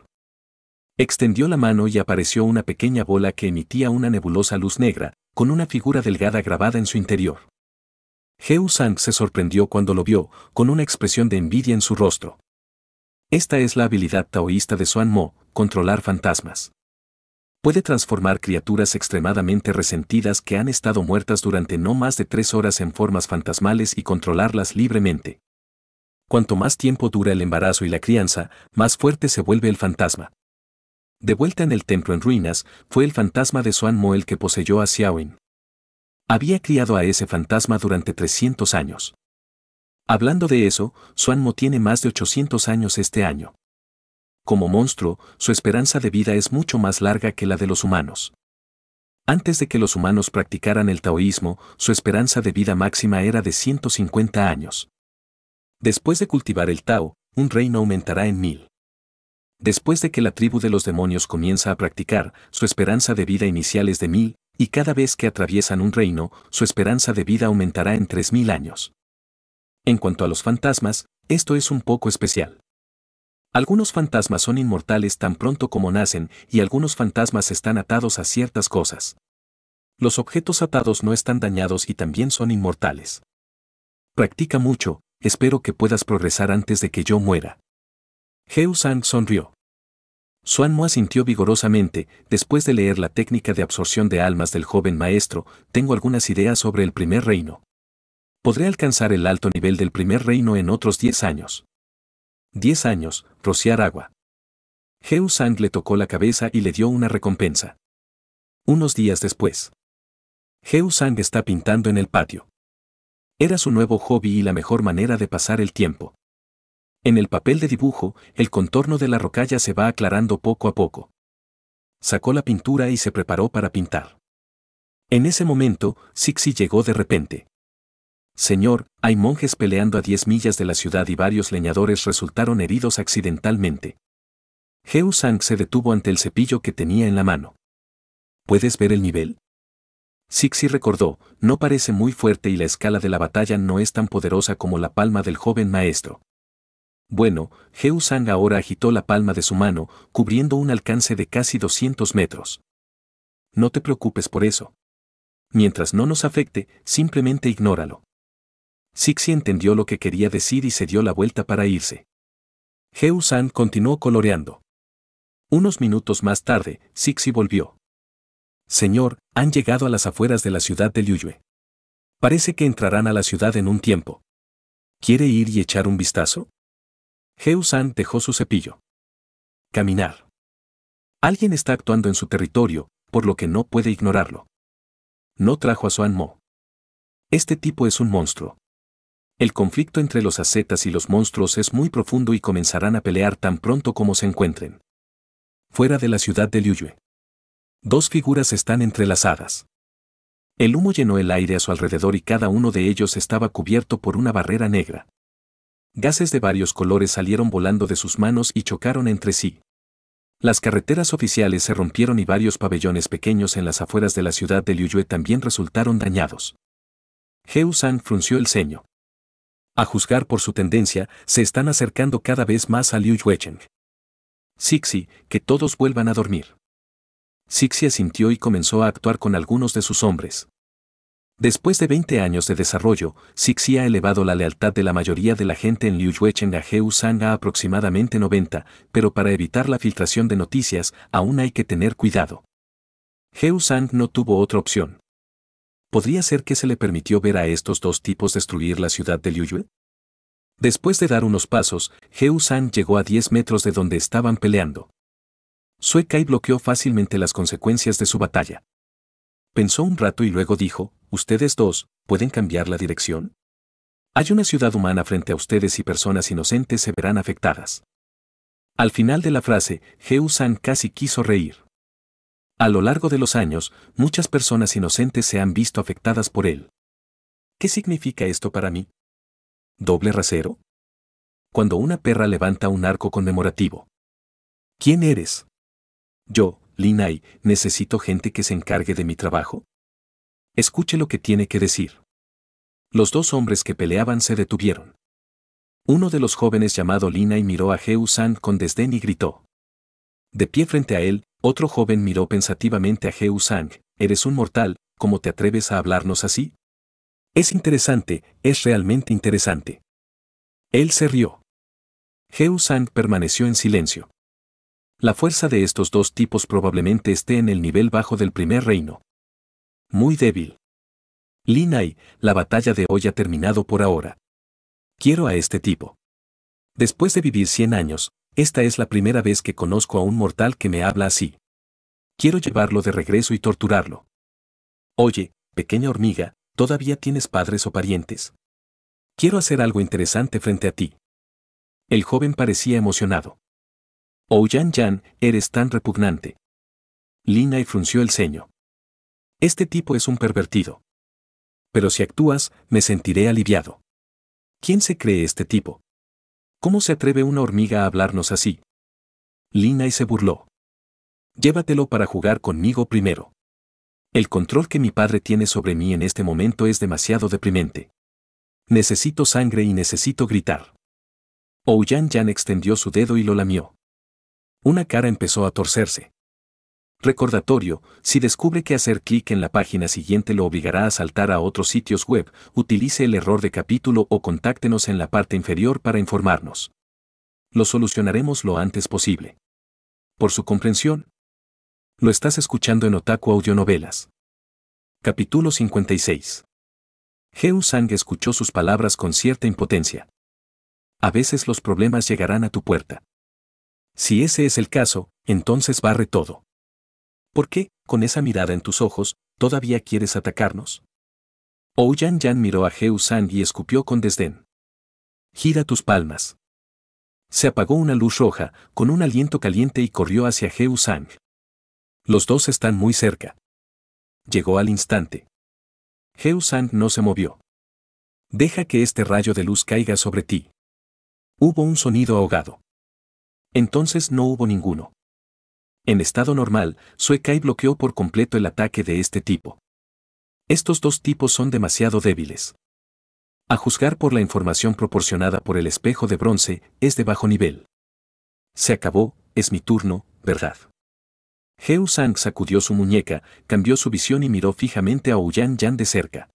Extendió la mano y apareció una pequeña bola que emitía una nebulosa luz negra, con una figura delgada grabada en su interior. Heu Sang se sorprendió cuando lo vio, con una expresión de envidia en su rostro. Esta es la habilidad taoísta de Suan Mo, controlar fantasmas. Puede transformar criaturas extremadamente resentidas que han estado muertas durante no más de tres horas en formas fantasmales y controlarlas libremente. Cuanto más tiempo dura el embarazo y la crianza, más fuerte se vuelve el fantasma. De vuelta en el templo en ruinas, fue el fantasma de Suan Mo el que poseyó a Xiaoin. Había criado a ese fantasma durante 300 años. Hablando de eso, Suan Mo tiene más de 800 años este año. Como monstruo, su esperanza de vida es mucho más larga que la de los humanos. Antes de que los humanos practicaran el taoísmo, su esperanza de vida máxima era de 150 años. Después de cultivar el Tao, un reino aumentará en mil. Después de que la tribu de los demonios comienza a practicar, su esperanza de vida inicial es de mil, y cada vez que atraviesan un reino, su esperanza de vida aumentará en tres mil años. En cuanto a los fantasmas, esto es un poco especial. Algunos fantasmas son inmortales tan pronto como nacen y algunos fantasmas están atados a ciertas cosas. Los objetos atados no están dañados y también son inmortales. Practica mucho, espero que puedas progresar antes de que yo muera. Heu Sang sonrió. Suan asintió vigorosamente, después de leer la técnica de absorción de almas del joven maestro, tengo algunas ideas sobre el primer reino. Podré alcanzar el alto nivel del primer reino en otros 10 años. 10 años, rociar agua. Heu Sang le tocó la cabeza y le dio una recompensa. Unos días después. Heu Sang está pintando en el patio. Era su nuevo hobby y la mejor manera de pasar el tiempo. En el papel de dibujo, el contorno de la rocalla se va aclarando poco a poco. Sacó la pintura y se preparó para pintar. En ese momento, Sixi llegó de repente. Señor, hay monjes peleando a diez millas de la ciudad y varios leñadores resultaron heridos accidentalmente. Heu Sang se detuvo ante el cepillo que tenía en la mano. ¿Puedes ver el nivel? Sixi recordó, no parece muy fuerte y la escala de la batalla no es tan poderosa como la palma del joven maestro. Bueno, Heu Sang ahora agitó la palma de su mano, cubriendo un alcance de casi 200 metros. No te preocupes por eso. Mientras no nos afecte, simplemente ignóralo. Sixi entendió lo que quería decir y se dio la vuelta para irse. Heu San continuó coloreando. Unos minutos más tarde, Sixi volvió. Señor, han llegado a las afueras de la ciudad de Liuyue. Parece que entrarán a la ciudad en un tiempo. ¿Quiere ir y echar un vistazo? Heu-san dejó su cepillo. Caminar. Alguien está actuando en su territorio, por lo que no puede ignorarlo. No trajo a Suan Mo. Este tipo es un monstruo. El conflicto entre los ascetas y los monstruos es muy profundo y comenzarán a pelear tan pronto como se encuentren. Fuera de la ciudad de Liuyue. Dos figuras están entrelazadas. El humo llenó el aire a su alrededor y cada uno de ellos estaba cubierto por una barrera negra gases de varios colores salieron volando de sus manos y chocaron entre sí. Las carreteras oficiales se rompieron y varios pabellones pequeños en las afueras de la ciudad de Liuyue también resultaron dañados. Heu San frunció el ceño. A juzgar por su tendencia, se están acercando cada vez más a Liu Yuecheng. Sixi, que todos vuelvan a dormir. Sixi asintió y comenzó a actuar con algunos de sus hombres. Después de 20 años de desarrollo, Sixi ha elevado la lealtad de la mayoría de la gente en Yuecheng a Sang a aproximadamente 90, pero para evitar la filtración de noticias aún hay que tener cuidado. Sang no tuvo otra opción. ¿Podría ser que se le permitió ver a estos dos tipos destruir la ciudad de Liuyue? Después de dar unos pasos, Sang llegó a 10 metros de donde estaban peleando. Sue Kai bloqueó fácilmente las consecuencias de su batalla. Pensó un rato y luego dijo, ustedes dos, ¿pueden cambiar la dirección? Hay una ciudad humana frente a ustedes y personas inocentes se verán afectadas. Al final de la frase, heu casi quiso reír. A lo largo de los años, muchas personas inocentes se han visto afectadas por él. ¿Qué significa esto para mí? ¿Doble rasero? Cuando una perra levanta un arco conmemorativo. ¿Quién eres? Yo, Linai, necesito gente que se encargue de mi trabajo. Escuche lo que tiene que decir. Los dos hombres que peleaban se detuvieron. Uno de los jóvenes llamado Lina y miró a heu Sang con desdén y gritó. De pie frente a él, otro joven miró pensativamente a heu Sang, eres un mortal, ¿cómo te atreves a hablarnos así? Es interesante, es realmente interesante. Él se rió. heu Sang permaneció en silencio. La fuerza de estos dos tipos probablemente esté en el nivel bajo del primer reino. Muy débil. Linai, la batalla de hoy ha terminado por ahora. Quiero a este tipo. Después de vivir 100 años, esta es la primera vez que conozco a un mortal que me habla así. Quiero llevarlo de regreso y torturarlo. Oye, pequeña hormiga, todavía tienes padres o parientes. Quiero hacer algo interesante frente a ti. El joven parecía emocionado. Oh Yan Yan, eres tan repugnante. Linai frunció el ceño. Este tipo es un pervertido. Pero si actúas, me sentiré aliviado. ¿Quién se cree este tipo? ¿Cómo se atreve una hormiga a hablarnos así? Lina y se burló. Llévatelo para jugar conmigo primero. El control que mi padre tiene sobre mí en este momento es demasiado deprimente. Necesito sangre y necesito gritar. Ouyan Yan extendió su dedo y lo lamió. Una cara empezó a torcerse. Recordatorio, si descubre que hacer clic en la página siguiente lo obligará a saltar a otros sitios web, utilice el error de capítulo o contáctenos en la parte inferior para informarnos. Lo solucionaremos lo antes posible. Por su comprensión, lo estás escuchando en Otaku Audionovelas. Capítulo 56. Jeu Sang escuchó sus palabras con cierta impotencia. A veces los problemas llegarán a tu puerta. Si ese es el caso, entonces barre todo. ¿Por qué, con esa mirada en tus ojos, todavía quieres atacarnos? Ou Yan Yan miró a Heu San y escupió con desdén. Gira tus palmas. Se apagó una luz roja, con un aliento caliente y corrió hacia Heu Sang. Los dos están muy cerca. Llegó al instante. Heu Sang no se movió. Deja que este rayo de luz caiga sobre ti. Hubo un sonido ahogado. Entonces no hubo ninguno. En estado normal, Suekai bloqueó por completo el ataque de este tipo. Estos dos tipos son demasiado débiles. A juzgar por la información proporcionada por el espejo de bronce, es de bajo nivel. Se acabó, es mi turno, ¿verdad? Heu Sang sacudió su muñeca, cambió su visión y miró fijamente a Ouyan Yan de cerca.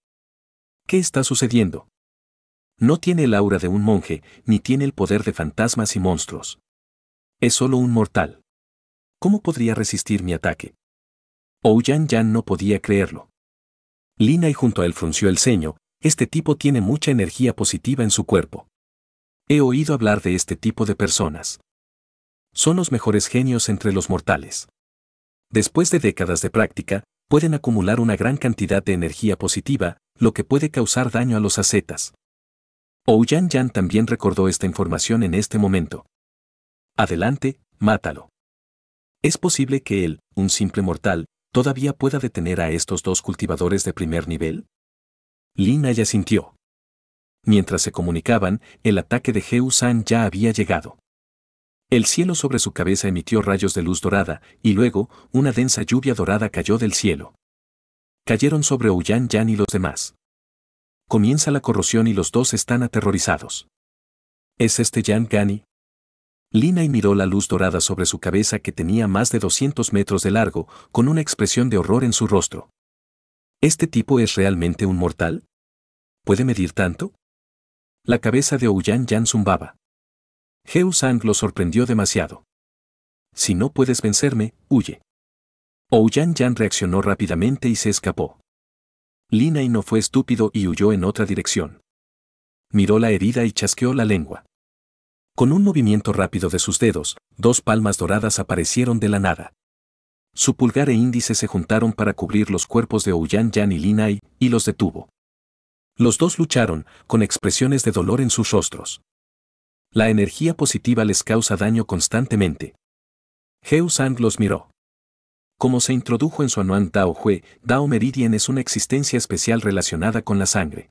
¿Qué está sucediendo? No tiene el aura de un monje, ni tiene el poder de fantasmas y monstruos. Es solo un mortal. ¿Cómo podría resistir mi ataque? Ouyan Yan no podía creerlo. Lina y junto a él frunció el ceño, este tipo tiene mucha energía positiva en su cuerpo. He oído hablar de este tipo de personas. Son los mejores genios entre los mortales. Después de décadas de práctica, pueden acumular una gran cantidad de energía positiva, lo que puede causar daño a los acetas. Ouyan Yan también recordó esta información en este momento. Adelante, mátalo. Es posible que él, un simple mortal, todavía pueda detener a estos dos cultivadores de primer nivel. Lina ya sintió. Mientras se comunicaban, el ataque de San ya había llegado. El cielo sobre su cabeza emitió rayos de luz dorada, y luego, una densa lluvia dorada cayó del cielo. Cayeron sobre Ouyan Yan y los demás. Comienza la corrosión y los dos están aterrorizados. ¿Es este Yan Gani? Lina y miró la luz dorada sobre su cabeza que tenía más de 200 metros de largo, con una expresión de horror en su rostro. ¿Este tipo es realmente un mortal? ¿Puede medir tanto? La cabeza de Ouyan Yan zumbaba. Sang lo sorprendió demasiado. Si no puedes vencerme, huye. Ouyan Yan reaccionó rápidamente y se escapó. Lina y no fue estúpido y huyó en otra dirección. Miró la herida y chasqueó la lengua. Con un movimiento rápido de sus dedos, dos palmas doradas aparecieron de la nada. Su pulgar e índice se juntaron para cubrir los cuerpos de Ouyan Yan y Linai, y los detuvo. Los dos lucharon, con expresiones de dolor en sus rostros. La energía positiva les causa daño constantemente. Heu Sang los miró. Como se introdujo en su Anuan Dao Hue, Dao Meridian es una existencia especial relacionada con la sangre.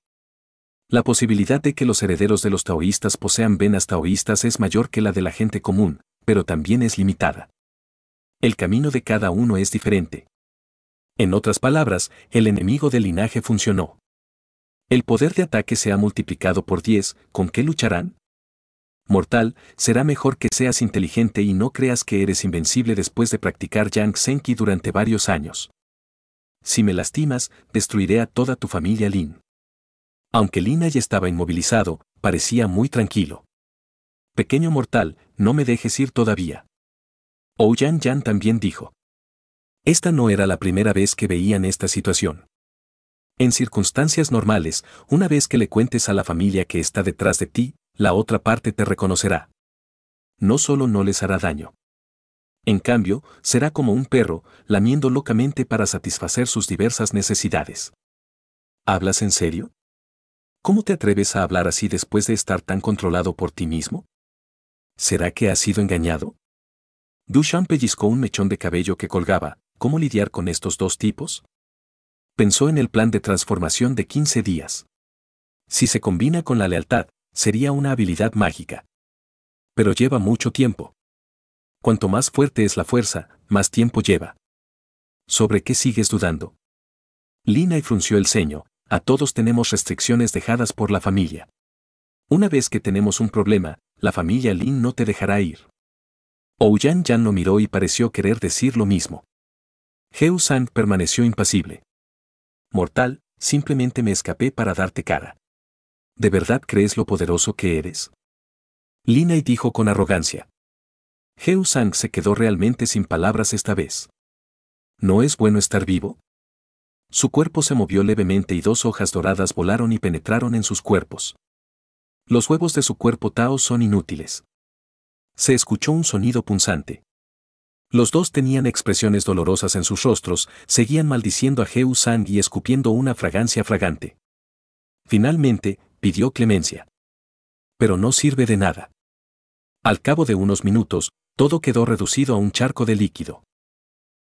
La posibilidad de que los herederos de los taoístas posean venas taoístas es mayor que la de la gente común, pero también es limitada. El camino de cada uno es diferente. En otras palabras, el enemigo del linaje funcionó. El poder de ataque se ha multiplicado por 10, ¿con qué lucharán? Mortal, será mejor que seas inteligente y no creas que eres invencible después de practicar Yang Senki durante varios años. Si me lastimas, destruiré a toda tu familia Lin. Aunque Lina ya estaba inmovilizado, parecía muy tranquilo. Pequeño mortal, no me dejes ir todavía. Ou oh, Yan Yan también dijo. Esta no era la primera vez que veían esta situación. En circunstancias normales, una vez que le cuentes a la familia que está detrás de ti, la otra parte te reconocerá. No solo no les hará daño. En cambio, será como un perro, lamiendo locamente para satisfacer sus diversas necesidades. ¿Hablas en serio? ¿Cómo te atreves a hablar así después de estar tan controlado por ti mismo? ¿Será que has sido engañado? Duchamp pellizcó un mechón de cabello que colgaba. ¿Cómo lidiar con estos dos tipos? Pensó en el plan de transformación de 15 días. Si se combina con la lealtad, sería una habilidad mágica. Pero lleva mucho tiempo. Cuanto más fuerte es la fuerza, más tiempo lleva. ¿Sobre qué sigues dudando? Lina y frunció el ceño, a todos tenemos restricciones dejadas por la familia. Una vez que tenemos un problema, la familia Lin no te dejará ir. Ouyan Yan lo miró y pareció querer decir lo mismo. Heu Sang permaneció impasible. Mortal, simplemente me escapé para darte cara. ¿De verdad crees lo poderoso que eres? y dijo con arrogancia. Heu Sang se quedó realmente sin palabras esta vez. ¿No es bueno estar vivo? Su cuerpo se movió levemente y dos hojas doradas volaron y penetraron en sus cuerpos. Los huevos de su cuerpo Tao son inútiles. Se escuchó un sonido punzante. Los dos tenían expresiones dolorosas en sus rostros, seguían maldiciendo a Heu Sang y escupiendo una fragancia fragante. Finalmente, pidió clemencia. Pero no sirve de nada. Al cabo de unos minutos, todo quedó reducido a un charco de líquido.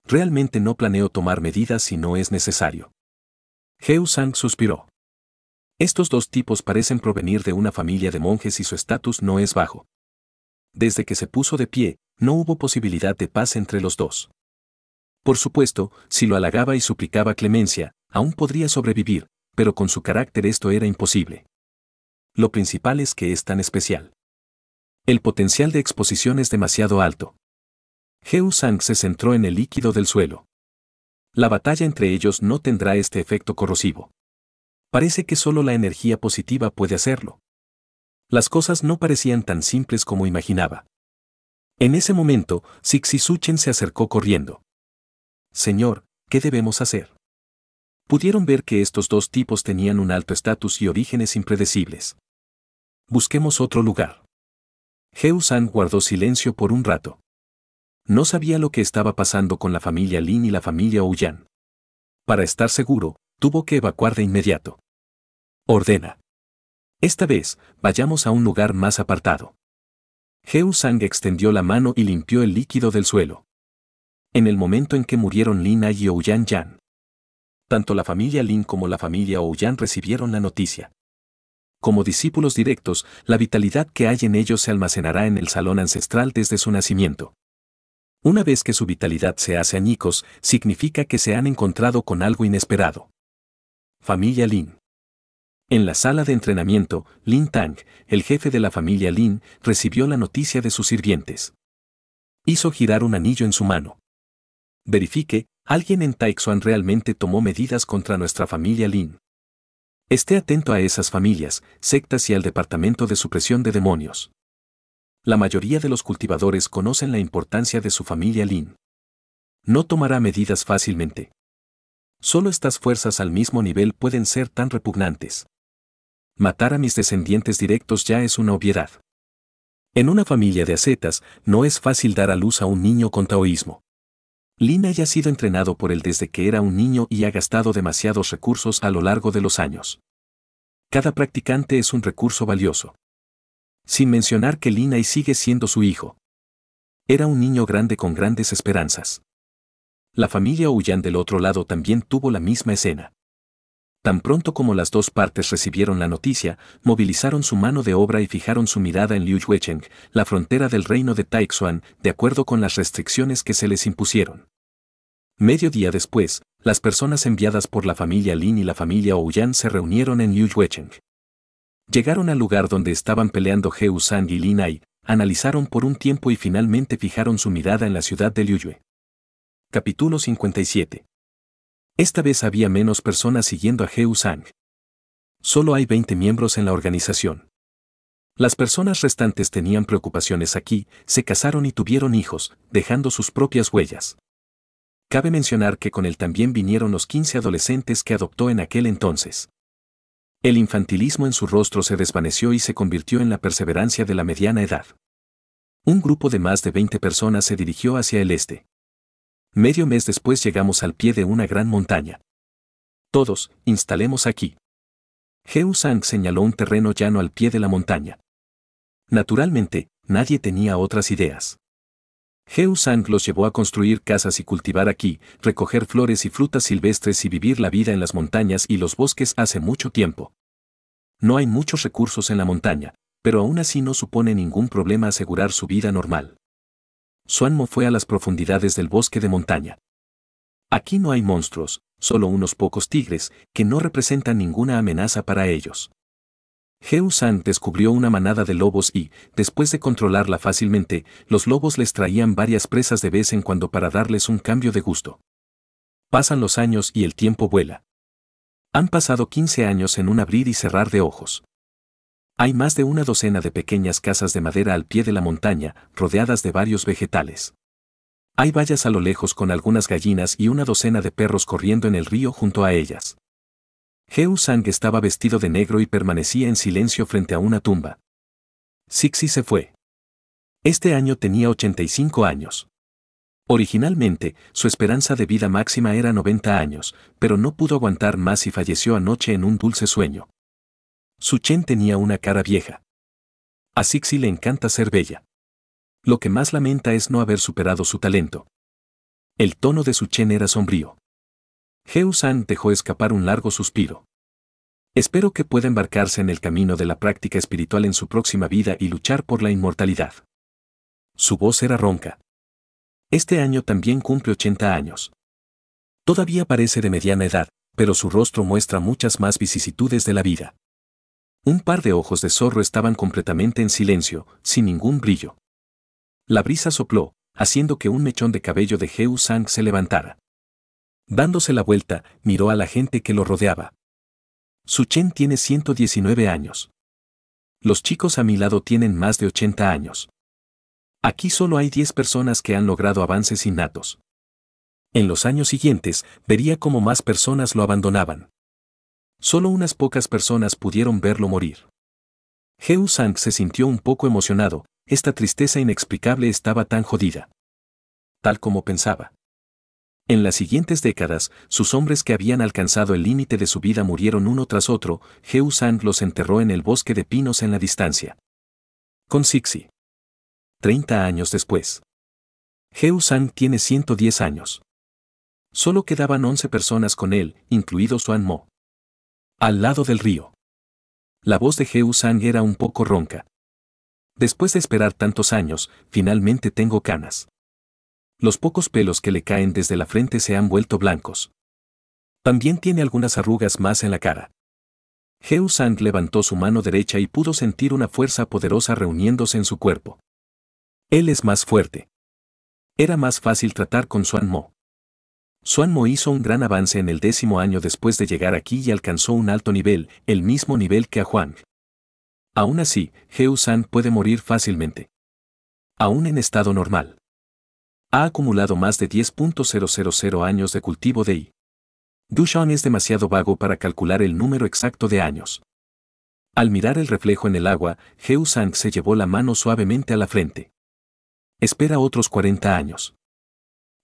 Realmente no planeo tomar medidas si no es necesario. Heu-sang suspiró. Estos dos tipos parecen provenir de una familia de monjes y su estatus no es bajo. Desde que se puso de pie, no hubo posibilidad de paz entre los dos. Por supuesto, si lo halagaba y suplicaba clemencia, aún podría sobrevivir, pero con su carácter esto era imposible. Lo principal es que es tan especial. El potencial de exposición es demasiado alto. Sang se centró en el líquido del suelo. La batalla entre ellos no tendrá este efecto corrosivo. Parece que solo la energía positiva puede hacerlo. Las cosas no parecían tan simples como imaginaba. En ese momento, Suchen se acercó corriendo. Señor, ¿qué debemos hacer? Pudieron ver que estos dos tipos tenían un alto estatus y orígenes impredecibles. Busquemos otro lugar. heu Sang guardó silencio por un rato. No sabía lo que estaba pasando con la familia Lin y la familia Ouyan. Para estar seguro, tuvo que evacuar de inmediato. Ordena. Esta vez, vayamos a un lugar más apartado. Heu Sang extendió la mano y limpió el líquido del suelo. En el momento en que murieron Lin Ai y Ouyan Yan. Tanto la familia Lin como la familia Ouyan recibieron la noticia. Como discípulos directos, la vitalidad que hay en ellos se almacenará en el salón ancestral desde su nacimiento. Una vez que su vitalidad se hace añicos, significa que se han encontrado con algo inesperado. Familia Lin. En la sala de entrenamiento, Lin Tang, el jefe de la familia Lin, recibió la noticia de sus sirvientes. Hizo girar un anillo en su mano. Verifique, alguien en Taixuan realmente tomó medidas contra nuestra familia Lin. Esté atento a esas familias, sectas y al departamento de supresión de demonios la mayoría de los cultivadores conocen la importancia de su familia Lin. No tomará medidas fácilmente. Solo estas fuerzas al mismo nivel pueden ser tan repugnantes. Matar a mis descendientes directos ya es una obviedad. En una familia de acetas, no es fácil dar a luz a un niño con taoísmo. Lin haya sido entrenado por él desde que era un niño y ha gastado demasiados recursos a lo largo de los años. Cada practicante es un recurso valioso. Sin mencionar que Lin y sigue siendo su hijo. Era un niño grande con grandes esperanzas. La familia Ouyang del otro lado también tuvo la misma escena. Tan pronto como las dos partes recibieron la noticia, movilizaron su mano de obra y fijaron su mirada en Liu Yuecheng, la frontera del reino de Taixuan, de acuerdo con las restricciones que se les impusieron. Medio día después, las personas enviadas por la familia Lin y la familia Ouyan se reunieron en Liu Yuecheng. Llegaron al lugar donde estaban peleando Sang y Linai, analizaron por un tiempo y finalmente fijaron su mirada en la ciudad de Liuyue. Capítulo 57. Esta vez había menos personas siguiendo a Sang. Solo hay 20 miembros en la organización. Las personas restantes tenían preocupaciones aquí, se casaron y tuvieron hijos, dejando sus propias huellas. Cabe mencionar que con él también vinieron los 15 adolescentes que adoptó en aquel entonces. El infantilismo en su rostro se desvaneció y se convirtió en la perseverancia de la mediana edad. Un grupo de más de 20 personas se dirigió hacia el este. Medio mes después llegamos al pie de una gran montaña. Todos, instalemos aquí. Sang señaló un terreno llano al pie de la montaña. Naturalmente, nadie tenía otras ideas. Heusang los llevó a construir casas y cultivar aquí, recoger flores y frutas silvestres y vivir la vida en las montañas y los bosques hace mucho tiempo. No hay muchos recursos en la montaña, pero aún así no supone ningún problema asegurar su vida normal. Suanmo fue a las profundidades del bosque de montaña. Aquí no hay monstruos, solo unos pocos tigres, que no representan ninguna amenaza para ellos. San descubrió una manada de lobos y, después de controlarla fácilmente, los lobos les traían varias presas de vez en cuando para darles un cambio de gusto. Pasan los años y el tiempo vuela. Han pasado 15 años en un abrir y cerrar de ojos. Hay más de una docena de pequeñas casas de madera al pie de la montaña, rodeadas de varios vegetales. Hay vallas a lo lejos con algunas gallinas y una docena de perros corriendo en el río junto a ellas. Sang estaba vestido de negro y permanecía en silencio frente a una tumba. Sixi se fue. Este año tenía 85 años. Originalmente, su esperanza de vida máxima era 90 años, pero no pudo aguantar más y falleció anoche en un dulce sueño. Su Chen tenía una cara vieja. A Sixi le encanta ser bella. Lo que más lamenta es no haber superado su talento. El tono de su Chen era sombrío heu Sang dejó escapar un largo suspiro. Espero que pueda embarcarse en el camino de la práctica espiritual en su próxima vida y luchar por la inmortalidad. Su voz era ronca. Este año también cumple 80 años. Todavía parece de mediana edad, pero su rostro muestra muchas más vicisitudes de la vida. Un par de ojos de zorro estaban completamente en silencio, sin ningún brillo. La brisa sopló, haciendo que un mechón de cabello de Heu Sang se levantara. Dándose la vuelta, miró a la gente que lo rodeaba. Su Chen tiene 119 años. Los chicos a mi lado tienen más de 80 años. Aquí solo hay 10 personas que han logrado avances innatos. En los años siguientes, vería cómo más personas lo abandonaban. Solo unas pocas personas pudieron verlo morir. Heu Sang se sintió un poco emocionado, esta tristeza inexplicable estaba tan jodida. Tal como pensaba. En las siguientes décadas, sus hombres que habían alcanzado el límite de su vida murieron uno tras otro, Sang los enterró en el bosque de pinos en la distancia. Con Sixi. Treinta años después. Sang tiene 110 años. Solo quedaban 11 personas con él, incluido Suan Mo. Al lado del río. La voz de Sang era un poco ronca. Después de esperar tantos años, finalmente tengo canas los pocos pelos que le caen desde la frente se han vuelto blancos. También tiene algunas arrugas más en la cara. Sang levantó su mano derecha y pudo sentir una fuerza poderosa reuniéndose en su cuerpo. Él es más fuerte. Era más fácil tratar con Suan Mo. Suan Mo hizo un gran avance en el décimo año después de llegar aquí y alcanzó un alto nivel, el mismo nivel que a Juan. Aún así, Heu San puede morir fácilmente. Aún en estado normal ha acumulado más de 10.000 años de cultivo de I. Dushan es demasiado vago para calcular el número exacto de años. Al mirar el reflejo en el agua, Heu Sang se llevó la mano suavemente a la frente. Espera otros 40 años.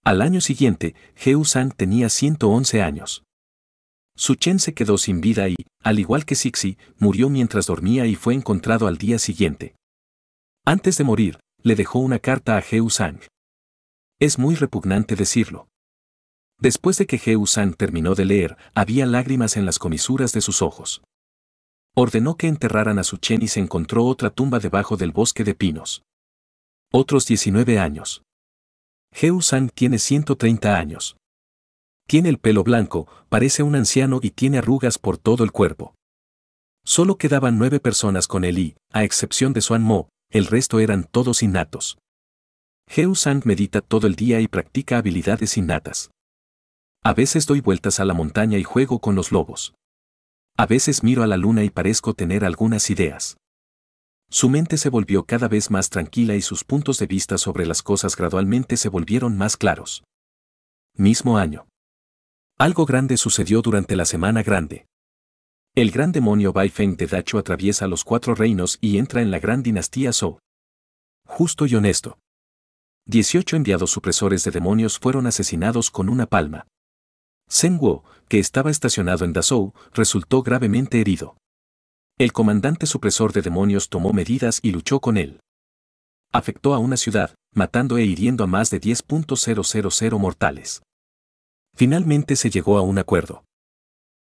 Al año siguiente, Heu Sang tenía 111 años. Su Chen se quedó sin vida y, al igual que Sixi, murió mientras dormía y fue encontrado al día siguiente. Antes de morir, le dejó una carta a Heu Sang. Es muy repugnante decirlo. Después de que San terminó de leer, había lágrimas en las comisuras de sus ojos. Ordenó que enterraran a su Chen y se encontró otra tumba debajo del bosque de pinos. Otros 19 años. San tiene 130 años. Tiene el pelo blanco, parece un anciano y tiene arrugas por todo el cuerpo. Solo quedaban nueve personas con él y, a excepción de Suan Mo, el resto eran todos innatos sand medita todo el día y practica habilidades innatas. A veces doy vueltas a la montaña y juego con los lobos. A veces miro a la luna y parezco tener algunas ideas. Su mente se volvió cada vez más tranquila y sus puntos de vista sobre las cosas gradualmente se volvieron más claros. Mismo año. Algo grande sucedió durante la Semana Grande. El gran demonio Bai Feng de Dacho atraviesa los cuatro reinos y entra en la gran dinastía Zhou. Justo y honesto. 18 enviados supresores de demonios fueron asesinados con una palma. Zheng Wo, que estaba estacionado en Dazhou, resultó gravemente herido. El comandante supresor de demonios tomó medidas y luchó con él. Afectó a una ciudad, matando e hiriendo a más de 10.000 mortales. Finalmente se llegó a un acuerdo.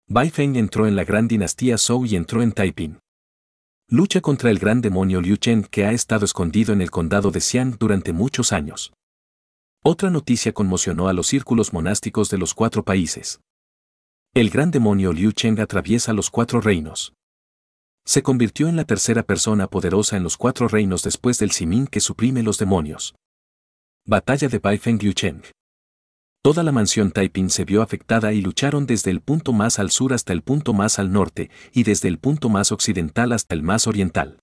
Bai Feng entró en la gran dinastía Zhou y entró en Taiping. Lucha contra el gran demonio Liu Chen que ha estado escondido en el condado de Xi'an durante muchos años. Otra noticia conmocionó a los círculos monásticos de los cuatro países. El gran demonio Liu Cheng atraviesa los cuatro reinos. Se convirtió en la tercera persona poderosa en los cuatro reinos después del Simin que suprime los demonios. Batalla de Baifeng Liu Cheng. Toda la mansión Taiping se vio afectada y lucharon desde el punto más al sur hasta el punto más al norte y desde el punto más occidental hasta el más oriental.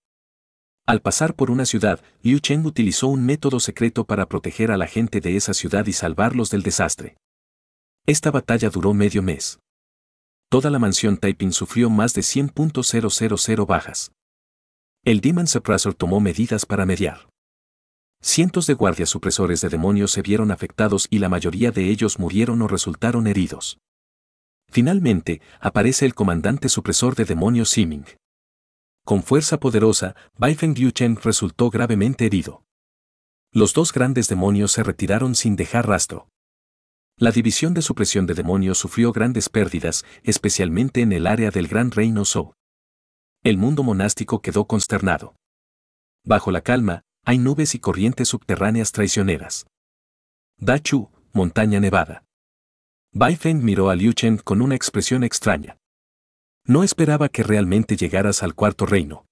Al pasar por una ciudad, Yu Cheng utilizó un método secreto para proteger a la gente de esa ciudad y salvarlos del desastre. Esta batalla duró medio mes. Toda la mansión Taiping sufrió más de 100.000 bajas. El Demon Suppressor tomó medidas para mediar. Cientos de guardias supresores de demonios se vieron afectados y la mayoría de ellos murieron o resultaron heridos. Finalmente, aparece el comandante supresor de demonios Siming. Con fuerza poderosa, Baifeng Yuchen resultó gravemente herido. Los dos grandes demonios se retiraron sin dejar rastro. La división de supresión de demonios sufrió grandes pérdidas, especialmente en el área del Gran Reino Zhou. El mundo monástico quedó consternado. Bajo la calma, hay nubes y corrientes subterráneas traicioneras. Dachu, montaña nevada. Bai Feng miró a Liu Cheng con una expresión extraña. No esperaba que realmente llegaras al cuarto reino.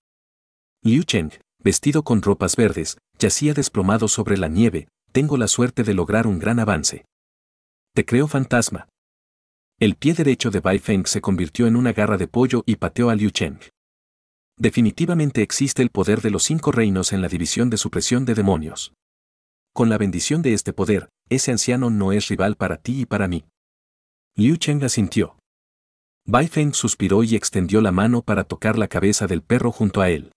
Liu Cheng, vestido con ropas verdes, yacía desplomado sobre la nieve, tengo la suerte de lograr un gran avance. Te creo fantasma. El pie derecho de Bai Feng se convirtió en una garra de pollo y pateó a Liu Cheng definitivamente existe el poder de los cinco reinos en la división de supresión de demonios. Con la bendición de este poder, ese anciano no es rival para ti y para mí. Liu Cheng asintió. Bai Feng suspiró y extendió la mano para tocar la cabeza del perro junto a él.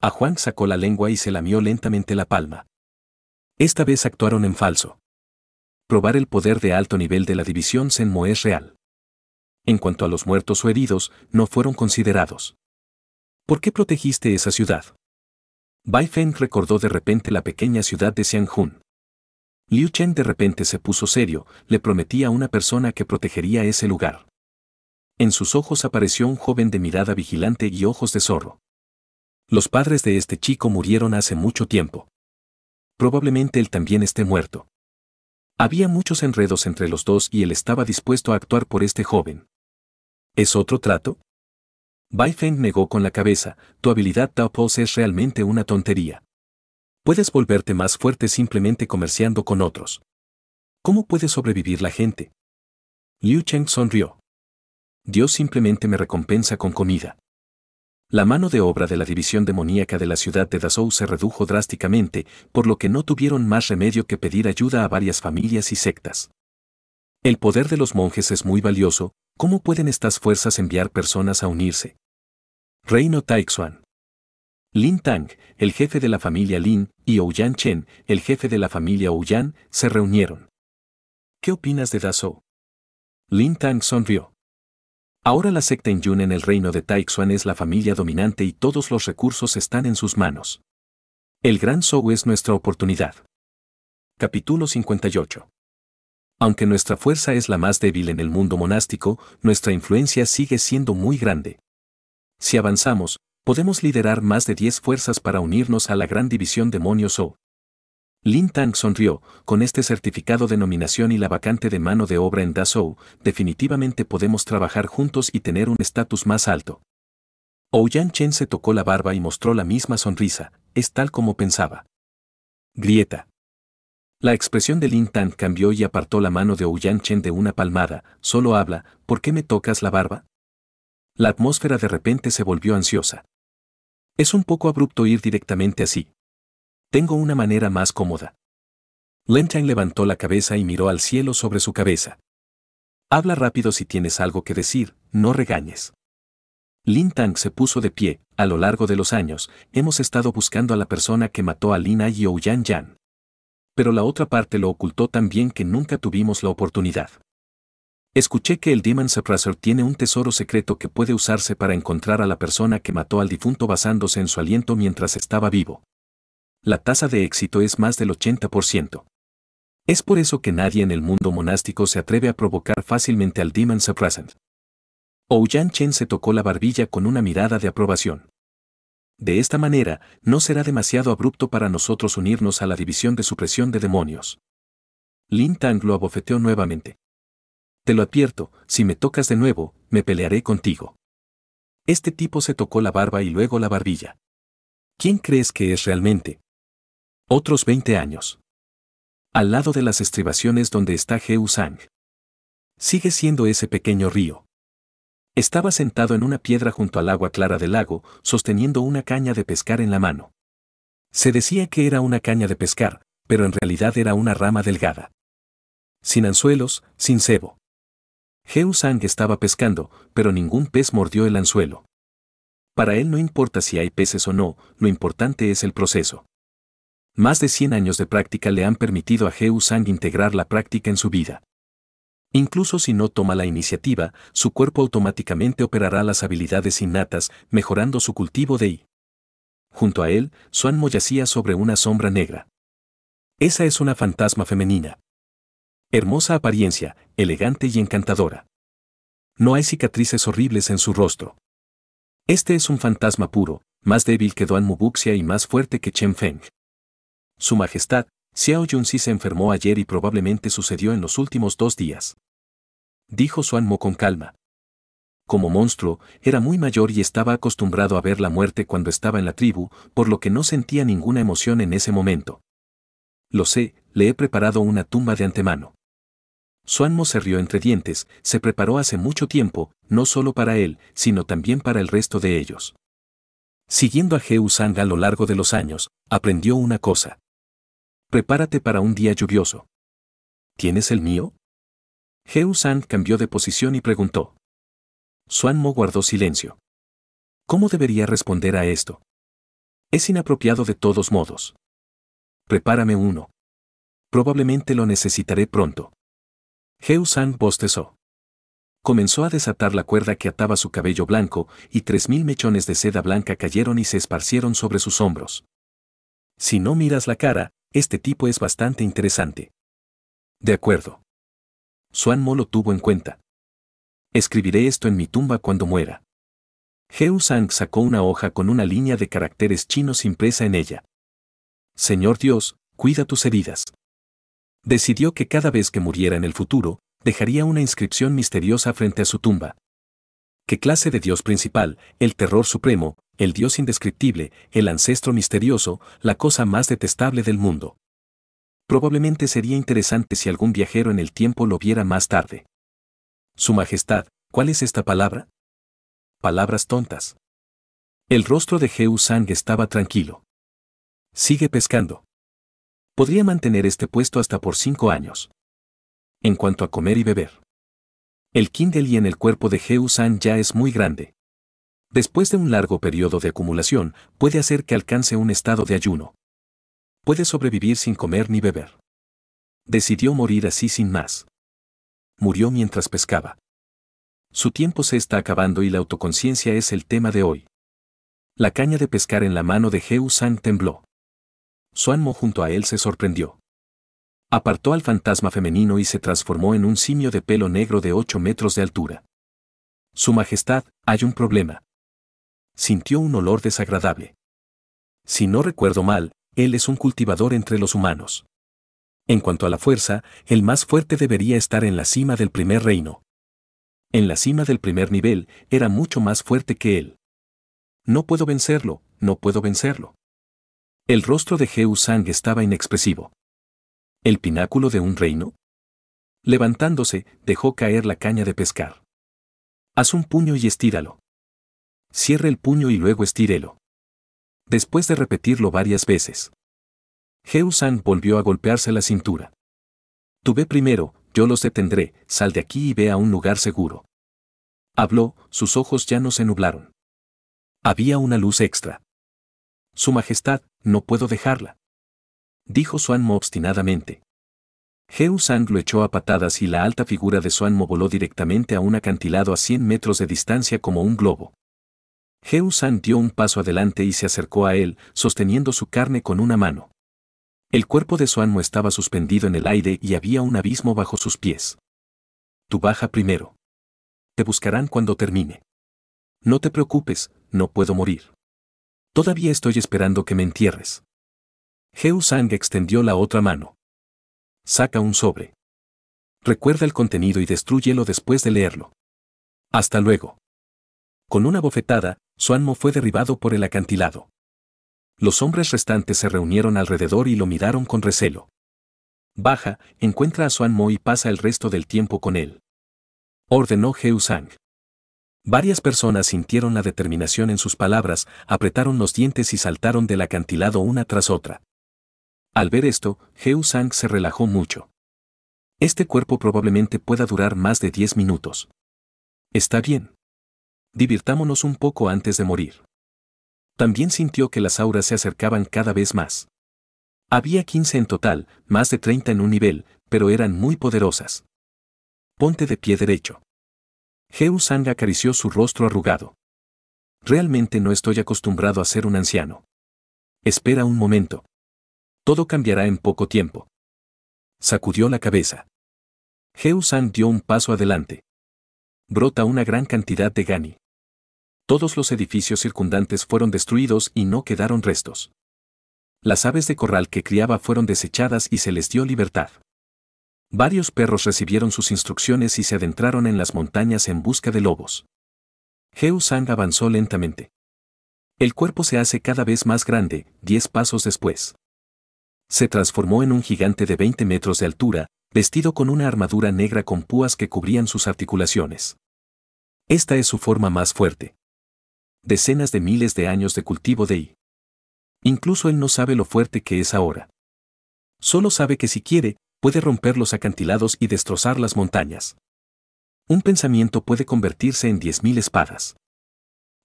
A Juan sacó la lengua y se lamió lentamente la palma. Esta vez actuaron en falso. Probar el poder de alto nivel de la división Senmo es real. En cuanto a los muertos o heridos, no fueron considerados. ¿Por qué protegiste esa ciudad? Bai Feng recordó de repente la pequeña ciudad de Xianjun. Liu Chen de repente se puso serio, le prometía a una persona que protegería ese lugar. En sus ojos apareció un joven de mirada vigilante y ojos de zorro. Los padres de este chico murieron hace mucho tiempo. Probablemente él también esté muerto. Había muchos enredos entre los dos y él estaba dispuesto a actuar por este joven. ¿Es otro trato? Bai Feng negó con la cabeza, tu habilidad Tao Pose es realmente una tontería. Puedes volverte más fuerte simplemente comerciando con otros. ¿Cómo puede sobrevivir la gente? Liu Cheng sonrió. Dios simplemente me recompensa con comida. La mano de obra de la división demoníaca de la ciudad de Dazhou se redujo drásticamente, por lo que no tuvieron más remedio que pedir ayuda a varias familias y sectas. El poder de los monjes es muy valioso, ¿Cómo pueden estas fuerzas enviar personas a unirse? Reino Taixuan. Lin Tang, el jefe de la familia Lin, y Ouyan Chen, el jefe de la familia Ouyan, se reunieron. ¿Qué opinas de Zhou? Lin Tang sonrió. Ahora la secta Yun en el reino de Taixuan es la familia dominante y todos los recursos están en sus manos. El gran Zhou es nuestra oportunidad. Capítulo 58 aunque nuestra fuerza es la más débil en el mundo monástico, nuestra influencia sigue siendo muy grande. Si avanzamos, podemos liderar más de 10 fuerzas para unirnos a la gran división demonios o. Lin Tang sonrió, con este certificado de nominación y la vacante de mano de obra en Dazhou, definitivamente podemos trabajar juntos y tener un estatus más alto. Ouyang Chen se tocó la barba y mostró la misma sonrisa, es tal como pensaba. Grieta. La expresión de Lin Tang cambió y apartó la mano de Ouyan Chen de una palmada. Solo habla, ¿por qué me tocas la barba? La atmósfera de repente se volvió ansiosa. Es un poco abrupto ir directamente así. Tengo una manera más cómoda. Tang levantó la cabeza y miró al cielo sobre su cabeza. Habla rápido si tienes algo que decir, no regañes. Lin Tang se puso de pie, a lo largo de los años, hemos estado buscando a la persona que mató a Lin Ai y Ouyan Yan pero la otra parte lo ocultó tan bien que nunca tuvimos la oportunidad. Escuché que el Demon Suppressor tiene un tesoro secreto que puede usarse para encontrar a la persona que mató al difunto basándose en su aliento mientras estaba vivo. La tasa de éxito es más del 80%. Es por eso que nadie en el mundo monástico se atreve a provocar fácilmente al Demon Suppressor. Ouyan Chen se tocó la barbilla con una mirada de aprobación. De esta manera, no será demasiado abrupto para nosotros unirnos a la división de supresión de demonios. Lin Tang lo abofeteó nuevamente. Te lo advierto, si me tocas de nuevo, me pelearé contigo. Este tipo se tocó la barba y luego la barbilla. ¿Quién crees que es realmente? Otros 20 años. Al lado de las estribaciones donde está Heu Sang. Sigue siendo ese pequeño río. Estaba sentado en una piedra junto al agua clara del lago, sosteniendo una caña de pescar en la mano. Se decía que era una caña de pescar, pero en realidad era una rama delgada. Sin anzuelos, sin cebo. Sang estaba pescando, pero ningún pez mordió el anzuelo. Para él no importa si hay peces o no, lo importante es el proceso. Más de 100 años de práctica le han permitido a Sang integrar la práctica en su vida. Incluso si no toma la iniciativa, su cuerpo automáticamente operará las habilidades innatas, mejorando su cultivo de I. Junto a él, Suan yacía sobre una sombra negra. Esa es una fantasma femenina. Hermosa apariencia, elegante y encantadora. No hay cicatrices horribles en su rostro. Este es un fantasma puro, más débil que Duan Mubuxia y más fuerte que Chen Feng. Su Majestad, Xiao Junsi se enfermó ayer y probablemente sucedió en los últimos dos días. Dijo Suan Mo con calma. Como monstruo, era muy mayor y estaba acostumbrado a ver la muerte cuando estaba en la tribu, por lo que no sentía ninguna emoción en ese momento. Lo sé, le he preparado una tumba de antemano. Suanmo se rió entre dientes, se preparó hace mucho tiempo, no solo para él, sino también para el resto de ellos. Siguiendo a Geu Sang a lo largo de los años, aprendió una cosa. Prepárate para un día lluvioso. ¿Tienes el mío? Heu San cambió de posición y preguntó. Suan Mo guardó silencio. ¿Cómo debería responder a esto? Es inapropiado de todos modos. Prepárame uno. Probablemente lo necesitaré pronto. Heu San bostezó. Comenzó a desatar la cuerda que ataba su cabello blanco, y tres mil mechones de seda blanca cayeron y se esparcieron sobre sus hombros. Si no miras la cara, este tipo es bastante interesante. De acuerdo. Suan Mo lo tuvo en cuenta. Escribiré esto en mi tumba cuando muera. Heu Sang sacó una hoja con una línea de caracteres chinos impresa en ella. Señor Dios, cuida tus heridas. Decidió que cada vez que muriera en el futuro, dejaría una inscripción misteriosa frente a su tumba. ¿Qué clase de Dios principal, el terror supremo, el Dios indescriptible, el ancestro misterioso, la cosa más detestable del mundo. Probablemente sería interesante si algún viajero en el tiempo lo viera más tarde. Su Majestad, ¿cuál es esta palabra? Palabras tontas. El rostro de Heu Sang estaba tranquilo. Sigue pescando. Podría mantener este puesto hasta por cinco años. En cuanto a comer y beber. El Kindle y en el cuerpo de Heu Sang ya es muy grande después de un largo periodo de acumulación, puede hacer que alcance un estado de ayuno. Puede sobrevivir sin comer ni beber. Decidió morir así sin más. Murió mientras pescaba. Su tiempo se está acabando y la autoconciencia es el tema de hoy. La caña de pescar en la mano de Heu San tembló. Su junto a él se sorprendió. Apartó al fantasma femenino y se transformó en un simio de pelo negro de 8 metros de altura. Su Majestad, hay un problema sintió un olor desagradable. Si no recuerdo mal, él es un cultivador entre los humanos. En cuanto a la fuerza, el más fuerte debería estar en la cima del primer reino. En la cima del primer nivel, era mucho más fuerte que él. No puedo vencerlo, no puedo vencerlo. El rostro de Heu Sang estaba inexpresivo. ¿El pináculo de un reino? Levantándose, dejó caer la caña de pescar. Haz un puño y estíralo. Cierre el puño y luego estírelo. Después de repetirlo varias veces. Jeusan volvió a golpearse la cintura. Tú ve primero, yo los detendré, sal de aquí y ve a un lugar seguro. Habló, sus ojos ya no se nublaron. Había una luz extra. Su Majestad, no puedo dejarla. Dijo Suanmo obstinadamente. Heusang lo echó a patadas y la alta figura de Suanmo voló directamente a un acantilado a 100 metros de distancia como un globo. Sang dio un paso adelante y se acercó a él, sosteniendo su carne con una mano. El cuerpo de su Suanmo estaba suspendido en el aire y había un abismo bajo sus pies. Tú baja primero. Te buscarán cuando termine. No te preocupes, no puedo morir. Todavía estoy esperando que me entierres. Sang extendió la otra mano. Saca un sobre. Recuerda el contenido y destrúyelo después de leerlo. Hasta luego. Con una bofetada, Mo fue derribado por el acantilado. Los hombres restantes se reunieron alrededor y lo miraron con recelo. Baja, encuentra a Mo y pasa el resto del tiempo con él. Ordenó Sang. Varias personas sintieron la determinación en sus palabras, apretaron los dientes y saltaron del acantilado una tras otra. Al ver esto, Sang se relajó mucho. Este cuerpo probablemente pueda durar más de 10 minutos. Está bien. Divirtámonos un poco antes de morir. También sintió que las auras se acercaban cada vez más. Había 15 en total, más de 30 en un nivel, pero eran muy poderosas. Ponte de pie derecho. Sang acarició su rostro arrugado. Realmente no estoy acostumbrado a ser un anciano. Espera un momento. Todo cambiará en poco tiempo. Sacudió la cabeza. Sang dio un paso adelante. Brota una gran cantidad de Gani todos los edificios circundantes fueron destruidos y no quedaron restos. Las aves de corral que criaba fueron desechadas y se les dio libertad. Varios perros recibieron sus instrucciones y se adentraron en las montañas en busca de lobos. Sang avanzó lentamente. El cuerpo se hace cada vez más grande, diez pasos después. Se transformó en un gigante de 20 metros de altura, vestido con una armadura negra con púas que cubrían sus articulaciones. Esta es su forma más fuerte decenas de miles de años de cultivo de I. Incluso él no sabe lo fuerte que es ahora. Solo sabe que si quiere, puede romper los acantilados y destrozar las montañas. Un pensamiento puede convertirse en 10.000 espadas.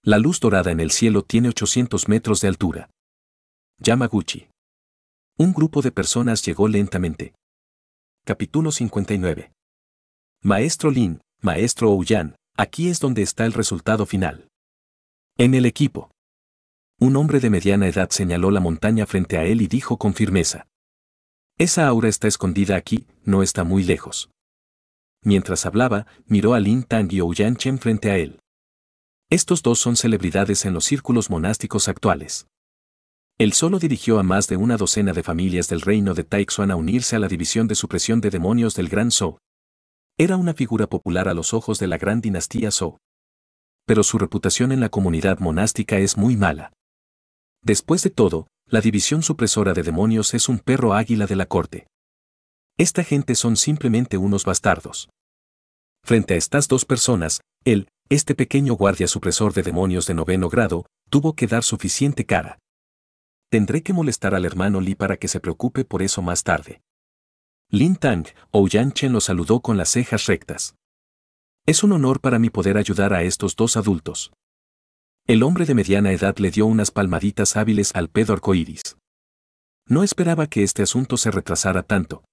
La luz dorada en el cielo tiene 800 metros de altura. Yamaguchi. Un grupo de personas llegó lentamente. Capítulo 59. Maestro Lin, Maestro Ouyan, aquí es donde está el resultado final. En el equipo. Un hombre de mediana edad señaló la montaña frente a él y dijo con firmeza. Esa aura está escondida aquí, no está muy lejos. Mientras hablaba, miró a Lin Tang y Ouyan Chen frente a él. Estos dos son celebridades en los círculos monásticos actuales. Él solo dirigió a más de una docena de familias del reino de Taixuan a unirse a la división de supresión de demonios del Gran Zhou. Era una figura popular a los ojos de la gran dinastía Zhou pero su reputación en la comunidad monástica es muy mala. Después de todo, la división supresora de demonios es un perro águila de la corte. Esta gente son simplemente unos bastardos. Frente a estas dos personas, él, este pequeño guardia supresor de demonios de noveno grado, tuvo que dar suficiente cara. Tendré que molestar al hermano Li para que se preocupe por eso más tarde. Lin Tang, o Chen lo saludó con las cejas rectas. Es un honor para mí poder ayudar a estos dos adultos. El hombre de mediana edad le dio unas palmaditas hábiles al pedo arcoíris. No esperaba que este asunto se retrasara tanto.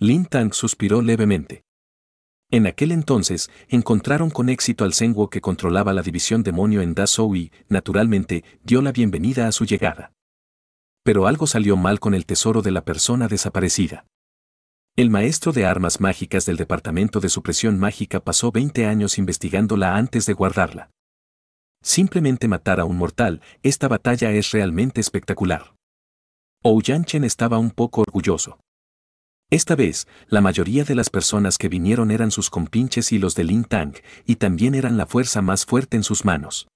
Lin Tang suspiró levemente. En aquel entonces, encontraron con éxito al Senguo que controlaba la división demonio en Dazhou y, naturalmente, dio la bienvenida a su llegada. Pero algo salió mal con el tesoro de la persona desaparecida. El maestro de armas mágicas del Departamento de Supresión Mágica pasó 20 años investigándola antes de guardarla. Simplemente matar a un mortal, esta batalla es realmente espectacular. Ouyanchen estaba un poco orgulloso. Esta vez, la mayoría de las personas que vinieron eran sus compinches y los de Lin Tang, y también eran la fuerza más fuerte en sus manos.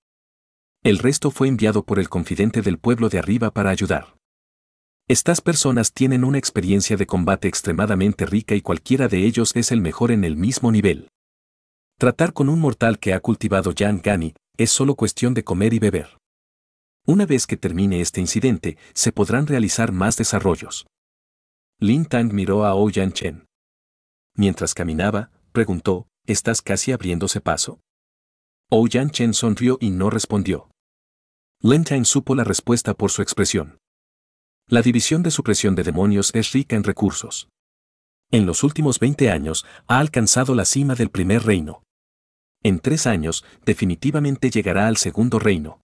El resto fue enviado por el confidente del pueblo de arriba para ayudar. Estas personas tienen una experiencia de combate extremadamente rica y cualquiera de ellos es el mejor en el mismo nivel. Tratar con un mortal que ha cultivado Yang Gani es solo cuestión de comer y beber. Una vez que termine este incidente, se podrán realizar más desarrollos. Lin Tang miró a Yan Chen. Mientras caminaba, preguntó, ¿estás casi abriéndose paso? Yan Chen sonrió y no respondió. Lin Tang supo la respuesta por su expresión. La división de supresión de demonios es rica en recursos. En los últimos 20 años ha alcanzado la cima del primer reino. En tres años definitivamente llegará al segundo reino.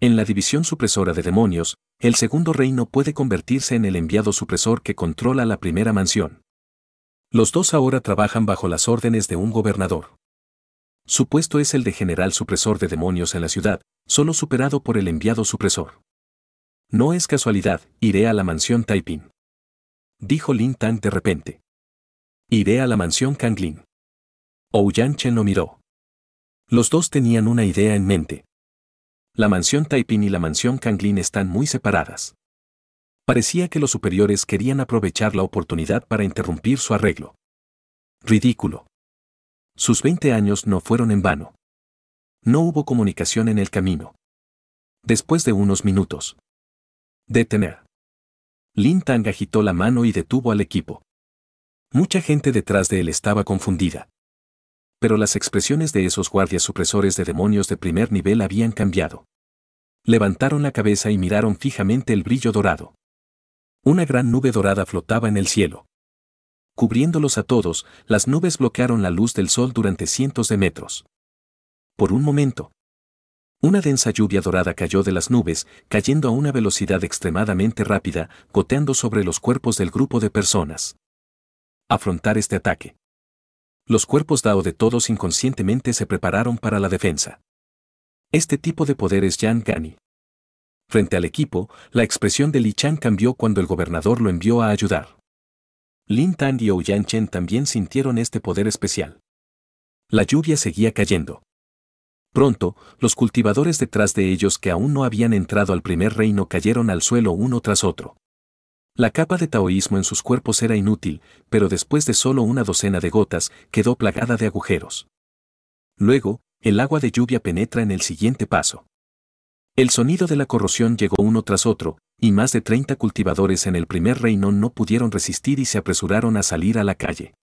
En la división supresora de demonios, el segundo reino puede convertirse en el enviado supresor que controla la primera mansión. Los dos ahora trabajan bajo las órdenes de un gobernador. Su puesto es el de general supresor de demonios en la ciudad, solo superado por el enviado supresor. No es casualidad, iré a la mansión Taiping. Dijo Lin Tang de repente. Iré a la mansión Kanglin. Ouyan Chen lo miró. Los dos tenían una idea en mente. La mansión Taiping y la mansión Kanglin están muy separadas. Parecía que los superiores querían aprovechar la oportunidad para interrumpir su arreglo. Ridículo. Sus 20 años no fueron en vano. No hubo comunicación en el camino. Después de unos minutos, Detener. Lin Tang agitó la mano y detuvo al equipo. Mucha gente detrás de él estaba confundida. Pero las expresiones de esos guardias supresores de demonios de primer nivel habían cambiado. Levantaron la cabeza y miraron fijamente el brillo dorado. Una gran nube dorada flotaba en el cielo. Cubriéndolos a todos, las nubes bloquearon la luz del sol durante cientos de metros. Por un momento, una densa lluvia dorada cayó de las nubes, cayendo a una velocidad extremadamente rápida, goteando sobre los cuerpos del grupo de personas. Afrontar este ataque. Los cuerpos Dao de todos inconscientemente se prepararon para la defensa. Este tipo de poder es Yan Gani. Frente al equipo, la expresión de Li Chan cambió cuando el gobernador lo envió a ayudar. Lin Tan y Chen también sintieron este poder especial. La lluvia seguía cayendo. Pronto, los cultivadores detrás de ellos que aún no habían entrado al primer reino cayeron al suelo uno tras otro. La capa de taoísmo en sus cuerpos era inútil, pero después de solo una docena de gotas, quedó plagada de agujeros. Luego, el agua de lluvia penetra en el siguiente paso. El sonido de la corrosión llegó uno tras otro, y más de 30 cultivadores en el primer reino no pudieron resistir y se apresuraron a salir a la calle.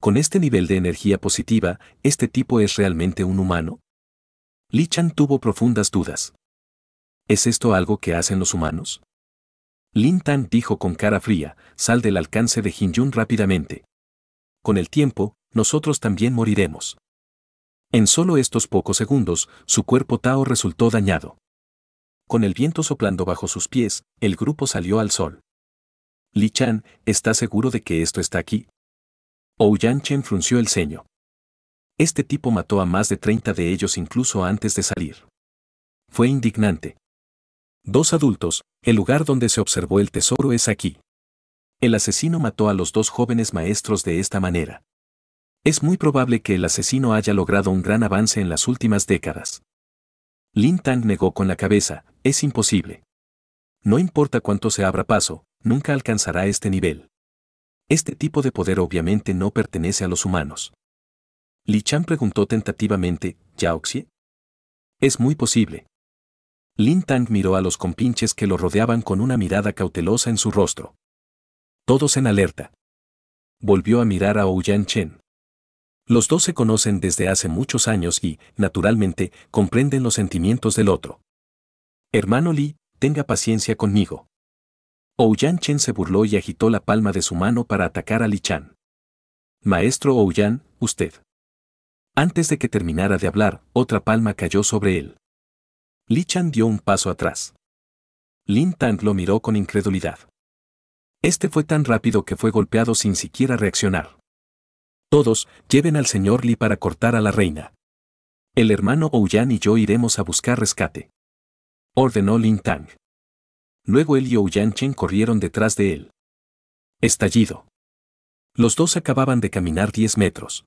Con este nivel de energía positiva, este tipo es realmente un humano, Li Chan tuvo profundas dudas. ¿Es esto algo que hacen los humanos? Lin Tan dijo con cara fría, sal del alcance de Jin-Yun rápidamente. Con el tiempo, nosotros también moriremos. En solo estos pocos segundos, su cuerpo Tao resultó dañado. Con el viento soplando bajo sus pies, el grupo salió al sol. Li Chan, ¿está seguro de que esto está aquí? Ou Chen frunció el ceño. Este tipo mató a más de 30 de ellos incluso antes de salir. Fue indignante. Dos adultos, el lugar donde se observó el tesoro es aquí. El asesino mató a los dos jóvenes maestros de esta manera. Es muy probable que el asesino haya logrado un gran avance en las últimas décadas. Lin Tang negó con la cabeza, es imposible. No importa cuánto se abra paso, nunca alcanzará este nivel. Este tipo de poder obviamente no pertenece a los humanos. Li Chan preguntó tentativamente, ¿Yaoxie? Es muy posible. Lin Tang miró a los compinches que lo rodeaban con una mirada cautelosa en su rostro. Todos en alerta. Volvió a mirar a Ouyan Chen. Los dos se conocen desde hace muchos años y, naturalmente, comprenden los sentimientos del otro. Hermano Li, tenga paciencia conmigo. Ouyan Chen se burló y agitó la palma de su mano para atacar a Li Chan. Maestro Ouyan, usted. Antes de que terminara de hablar, otra palma cayó sobre él. Li Chan dio un paso atrás. Lin Tang lo miró con incredulidad. Este fue tan rápido que fue golpeado sin siquiera reaccionar. Todos, lleven al señor Li para cortar a la reina. El hermano Ouyan y yo iremos a buscar rescate. Ordenó Lin Tang. Luego él y Ouyan Chen corrieron detrás de él. Estallido. Los dos acababan de caminar diez metros.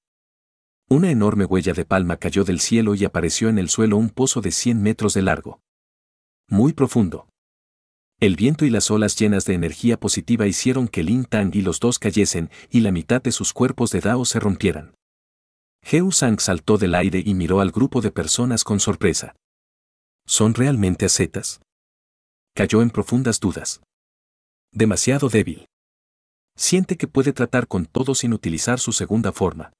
Una enorme huella de palma cayó del cielo y apareció en el suelo un pozo de 100 metros de largo. Muy profundo. El viento y las olas llenas de energía positiva hicieron que Lin Tang y los dos cayesen y la mitad de sus cuerpos de Dao se rompieran. Heu Sang saltó del aire y miró al grupo de personas con sorpresa. ¿Son realmente ascetas? Cayó en profundas dudas. Demasiado débil. Siente que puede tratar con todo sin utilizar su segunda forma.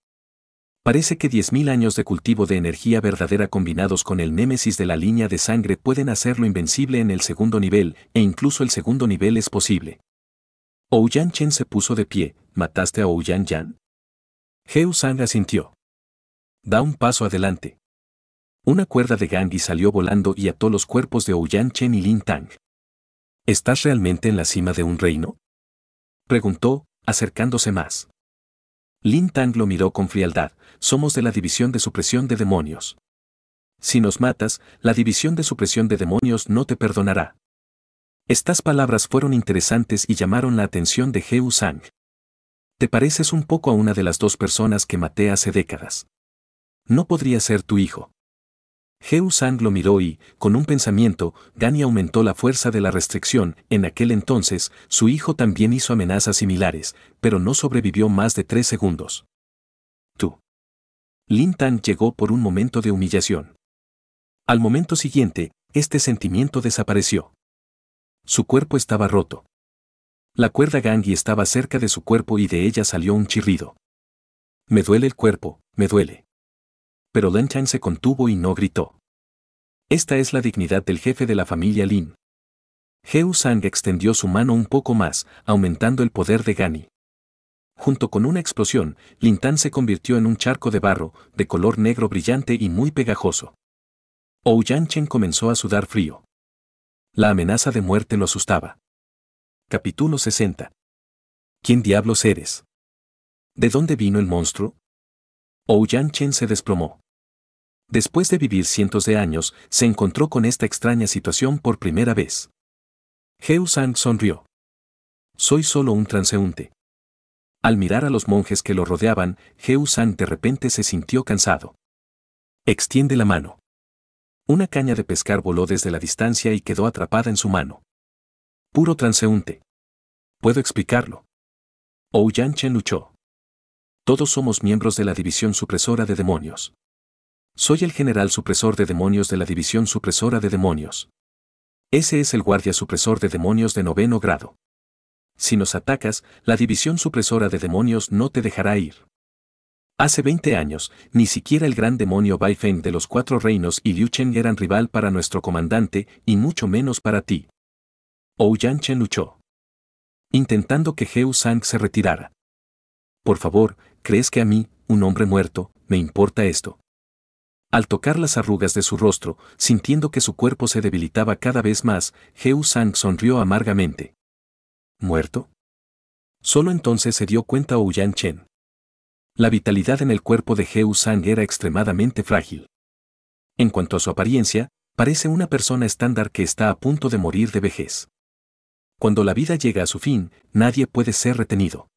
Parece que 10.000 años de cultivo de energía verdadera combinados con el némesis de la línea de sangre pueden hacerlo invencible en el segundo nivel, e incluso el segundo nivel es posible. Ouyan Chen se puso de pie, ¿mataste a Ouyan Yan? Heu Sang asintió. Da un paso adelante. Una cuerda de Gangi salió volando y ató los cuerpos de Ouyan Chen y Lin Tang. ¿Estás realmente en la cima de un reino? Preguntó, acercándose más. Lin Tang lo miró con frialdad, somos de la división de supresión de demonios. Si nos matas, la división de supresión de demonios no te perdonará. Estas palabras fueron interesantes y llamaron la atención de Heu Sang. Te pareces un poco a una de las dos personas que maté hace décadas. No podría ser tu hijo. Sang lo miró y, con un pensamiento, Gani aumentó la fuerza de la restricción. En aquel entonces, su hijo también hizo amenazas similares, pero no sobrevivió más de tres segundos. Tú. Lin llegó por un momento de humillación. Al momento siguiente, este sentimiento desapareció. Su cuerpo estaba roto. La cuerda gangi estaba cerca de su cuerpo y de ella salió un chirrido. Me duele el cuerpo, me duele pero Len se contuvo y no gritó. Esta es la dignidad del jefe de la familia Lin. Heu Sang extendió su mano un poco más, aumentando el poder de Gani. Junto con una explosión, Lin Tan se convirtió en un charco de barro, de color negro brillante y muy pegajoso. Ou Yan Chen comenzó a sudar frío. La amenaza de muerte lo asustaba. Capítulo 60. ¿Quién diablos eres? ¿De dónde vino el monstruo? Ou Yan Chen se desplomó después de vivir cientos de años, se encontró con esta extraña situación por primera vez. Sang sonrió. Soy solo un transeúnte. Al mirar a los monjes que lo rodeaban, Sang de repente se sintió cansado. Extiende la mano. Una caña de pescar voló desde la distancia y quedó atrapada en su mano. Puro transeúnte. Puedo explicarlo. Ou Chen luchó. Todos somos miembros de la división supresora de demonios. Soy el general supresor de demonios de la División Supresora de Demonios. Ese es el guardia supresor de demonios de noveno grado. Si nos atacas, la División Supresora de Demonios no te dejará ir. Hace 20 años, ni siquiera el gran demonio Baifeng de los Cuatro Reinos y Liu Chen eran rival para nuestro comandante y mucho menos para ti. Ou Chen luchó. Intentando que Heu Sang se retirara. Por favor, ¿crees que a mí, un hombre muerto, me importa esto? Al tocar las arrugas de su rostro, sintiendo que su cuerpo se debilitaba cada vez más, Heu Sang sonrió amargamente. ¿Muerto? Solo entonces se dio cuenta Ouyan Chen. La vitalidad en el cuerpo de Heu Sang era extremadamente frágil. En cuanto a su apariencia, parece una persona estándar que está a punto de morir de vejez. Cuando la vida llega a su fin, nadie puede ser retenido.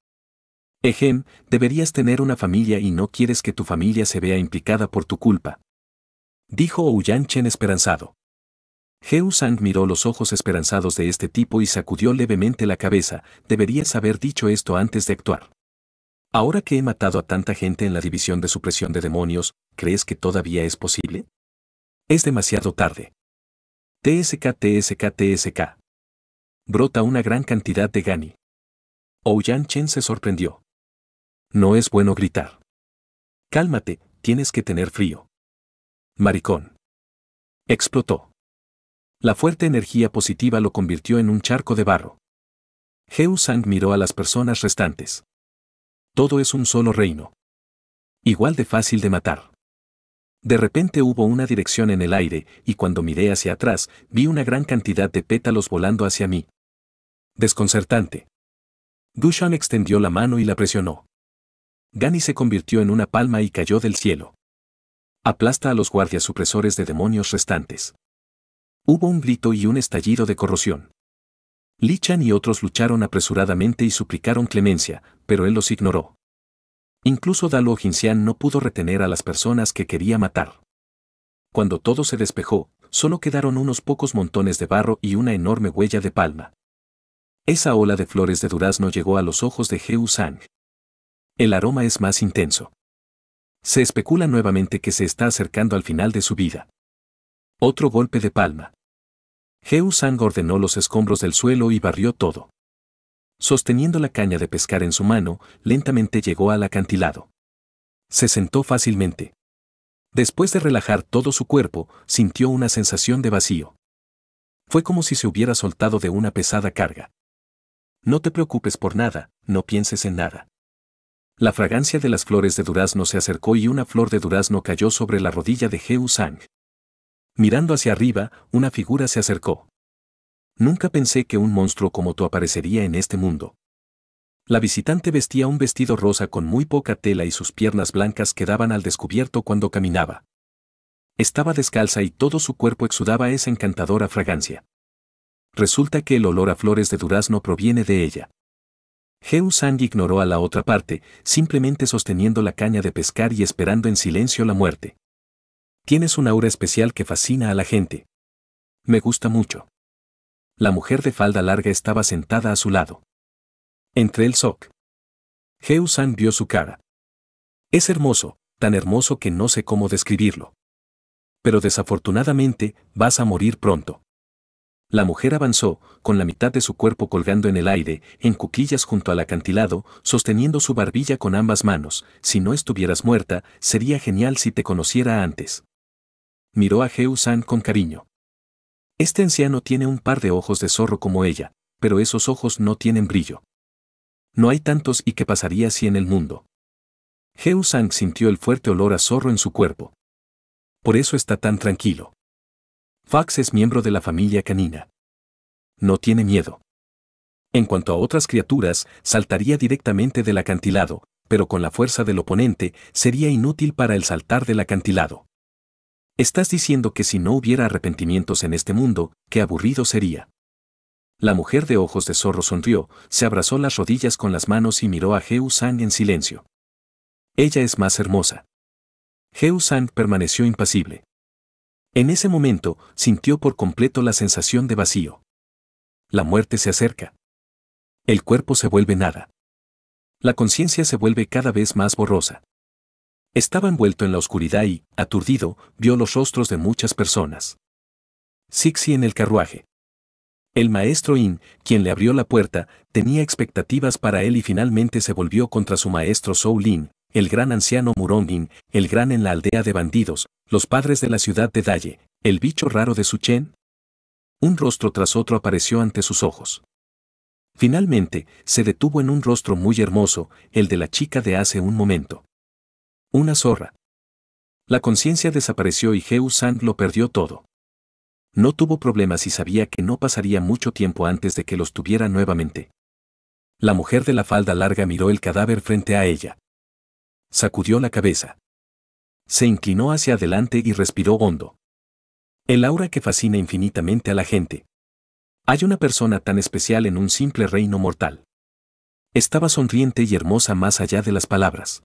Ejem, deberías tener una familia y no quieres que tu familia se vea implicada por tu culpa dijo Ouyan Chen esperanzado. Heu Sang miró los ojos esperanzados de este tipo y sacudió levemente la cabeza, deberías haber dicho esto antes de actuar. Ahora que he matado a tanta gente en la división de supresión de demonios, ¿crees que todavía es posible? Es demasiado tarde. TSK TSK TSK. Brota una gran cantidad de Gani. Ouyan Chen se sorprendió. No es bueno gritar. Cálmate, tienes que tener frío. Maricón. Explotó. La fuerte energía positiva lo convirtió en un charco de barro. Heu Sang miró a las personas restantes. Todo es un solo reino. Igual de fácil de matar. De repente hubo una dirección en el aire, y cuando miré hacia atrás, vi una gran cantidad de pétalos volando hacia mí. Desconcertante. Shan extendió la mano y la presionó. Gani se convirtió en una palma y cayó del cielo aplasta a los guardias supresores de demonios restantes. Hubo un grito y un estallido de corrosión. Li Chan y otros lucharon apresuradamente y suplicaron clemencia, pero él los ignoró. Incluso Dalo Jinxian no pudo retener a las personas que quería matar. Cuando todo se despejó, solo quedaron unos pocos montones de barro y una enorme huella de palma. Esa ola de flores de durazno llegó a los ojos de Heu Sang. El aroma es más intenso. Se especula nuevamente que se está acercando al final de su vida. Otro golpe de palma. Heu Sang ordenó los escombros del suelo y barrió todo. Sosteniendo la caña de pescar en su mano, lentamente llegó al acantilado. Se sentó fácilmente. Después de relajar todo su cuerpo, sintió una sensación de vacío. Fue como si se hubiera soltado de una pesada carga. No te preocupes por nada, no pienses en nada. La fragancia de las flores de durazno se acercó y una flor de durazno cayó sobre la rodilla de Heu Sang. Mirando hacia arriba, una figura se acercó. Nunca pensé que un monstruo como tú aparecería en este mundo. La visitante vestía un vestido rosa con muy poca tela y sus piernas blancas quedaban al descubierto cuando caminaba. Estaba descalza y todo su cuerpo exudaba esa encantadora fragancia. Resulta que el olor a flores de durazno proviene de ella. Heu Sang ignoró a la otra parte, simplemente sosteniendo la caña de pescar y esperando en silencio la muerte. Tienes un aura especial que fascina a la gente. Me gusta mucho. La mujer de falda larga estaba sentada a su lado. Entre el soc. Heu San vio su cara. Es hermoso, tan hermoso que no sé cómo describirlo. Pero desafortunadamente, vas a morir pronto. La mujer avanzó, con la mitad de su cuerpo colgando en el aire, en cuquillas junto al acantilado, sosteniendo su barbilla con ambas manos. Si no estuvieras muerta, sería genial si te conociera antes. Miró a Heusang san con cariño. Este anciano tiene un par de ojos de zorro como ella, pero esos ojos no tienen brillo. No hay tantos y que pasaría así en el mundo. Heusang sang sintió el fuerte olor a zorro en su cuerpo. Por eso está tan tranquilo. Fax es miembro de la familia canina. No tiene miedo. En cuanto a otras criaturas, saltaría directamente del acantilado, pero con la fuerza del oponente sería inútil para el saltar del acantilado. Estás diciendo que si no hubiera arrepentimientos en este mundo, qué aburrido sería. La mujer de ojos de zorro sonrió, se abrazó las rodillas con las manos y miró a Heu Sang en silencio. Ella es más hermosa. Heu Sang permaneció impasible. En ese momento, sintió por completo la sensación de vacío. La muerte se acerca. El cuerpo se vuelve nada. La conciencia se vuelve cada vez más borrosa. Estaba envuelto en la oscuridad y, aturdido, vio los rostros de muchas personas. Sixi en el carruaje. El maestro In, quien le abrió la puerta, tenía expectativas para él y finalmente se volvió contra su maestro Lin, el gran anciano Murongin, el gran en la aldea de bandidos, los padres de la ciudad de Dalle, el bicho raro de Suchen. Un rostro tras otro apareció ante sus ojos. Finalmente, se detuvo en un rostro muy hermoso, el de la chica de hace un momento. Una zorra. La conciencia desapareció y Heu Sang lo perdió todo. No tuvo problemas y sabía que no pasaría mucho tiempo antes de que los tuviera nuevamente. La mujer de la falda larga miró el cadáver frente a ella. Sacudió la cabeza. Se inclinó hacia adelante y respiró hondo. El aura que fascina infinitamente a la gente. Hay una persona tan especial en un simple reino mortal. Estaba sonriente y hermosa más allá de las palabras.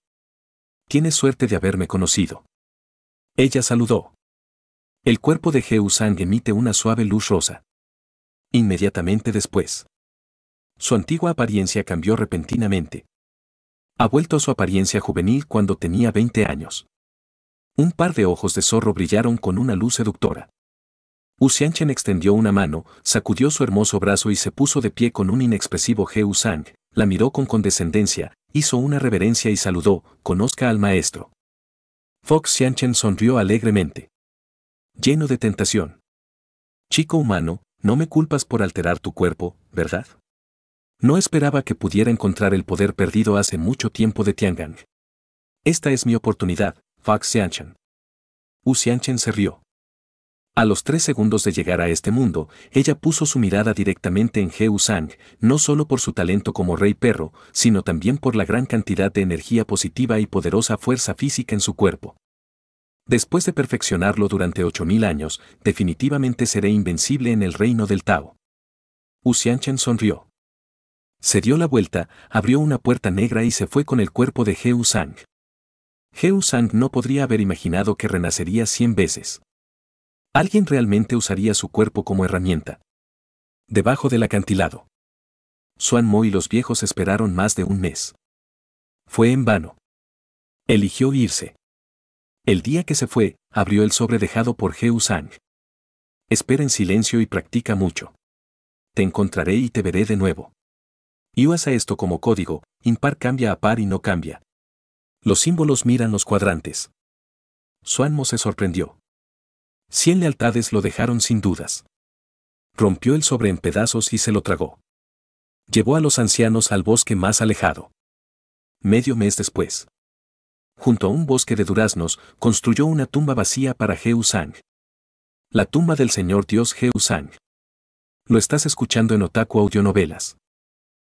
Tienes suerte de haberme conocido. Ella saludó. El cuerpo de Sang emite una suave luz rosa. Inmediatamente después. Su antigua apariencia cambió repentinamente. Ha vuelto a su apariencia juvenil cuando tenía 20 años. Un par de ojos de zorro brillaron con una luz seductora. Xianchen extendió una mano, sacudió su hermoso brazo y se puso de pie con un inexpresivo u Sang, la miró con condescendencia, hizo una reverencia y saludó, conozca al maestro. Fox Xianchen sonrió alegremente. Lleno de tentación. Chico humano, no me culpas por alterar tu cuerpo, ¿verdad? No esperaba que pudiera encontrar el poder perdido hace mucho tiempo de Tiangang. Esta es mi oportunidad, Faxianchen. Xianchen. Wu Xianchen se rió. A los tres segundos de llegar a este mundo, ella puso su mirada directamente en He Sang, no solo por su talento como rey perro, sino también por la gran cantidad de energía positiva y poderosa fuerza física en su cuerpo. Después de perfeccionarlo durante ocho mil años, definitivamente seré invencible en el reino del Tao. Xianchen sonrió. Se dio la vuelta, abrió una puerta negra y se fue con el cuerpo de He sang Heu Sang no podría haber imaginado que renacería cien veces. Alguien realmente usaría su cuerpo como herramienta. Debajo del acantilado. Suan Mo y los viejos esperaron más de un mes. Fue en vano. Eligió irse. El día que se fue, abrió el sobre dejado por Heu Sang. Espera en silencio y practica mucho. Te encontraré y te veré de nuevo. Y a esto como código, impar cambia a par y no cambia, los símbolos miran los cuadrantes. Suanmo se sorprendió. Cien lealtades lo dejaron sin dudas. Rompió el sobre en pedazos y se lo tragó. Llevó a los ancianos al bosque más alejado. Medio mes después. Junto a un bosque de duraznos, construyó una tumba vacía para Sang, La tumba del señor Dios Sang. Lo estás escuchando en Otaku Audionovelas.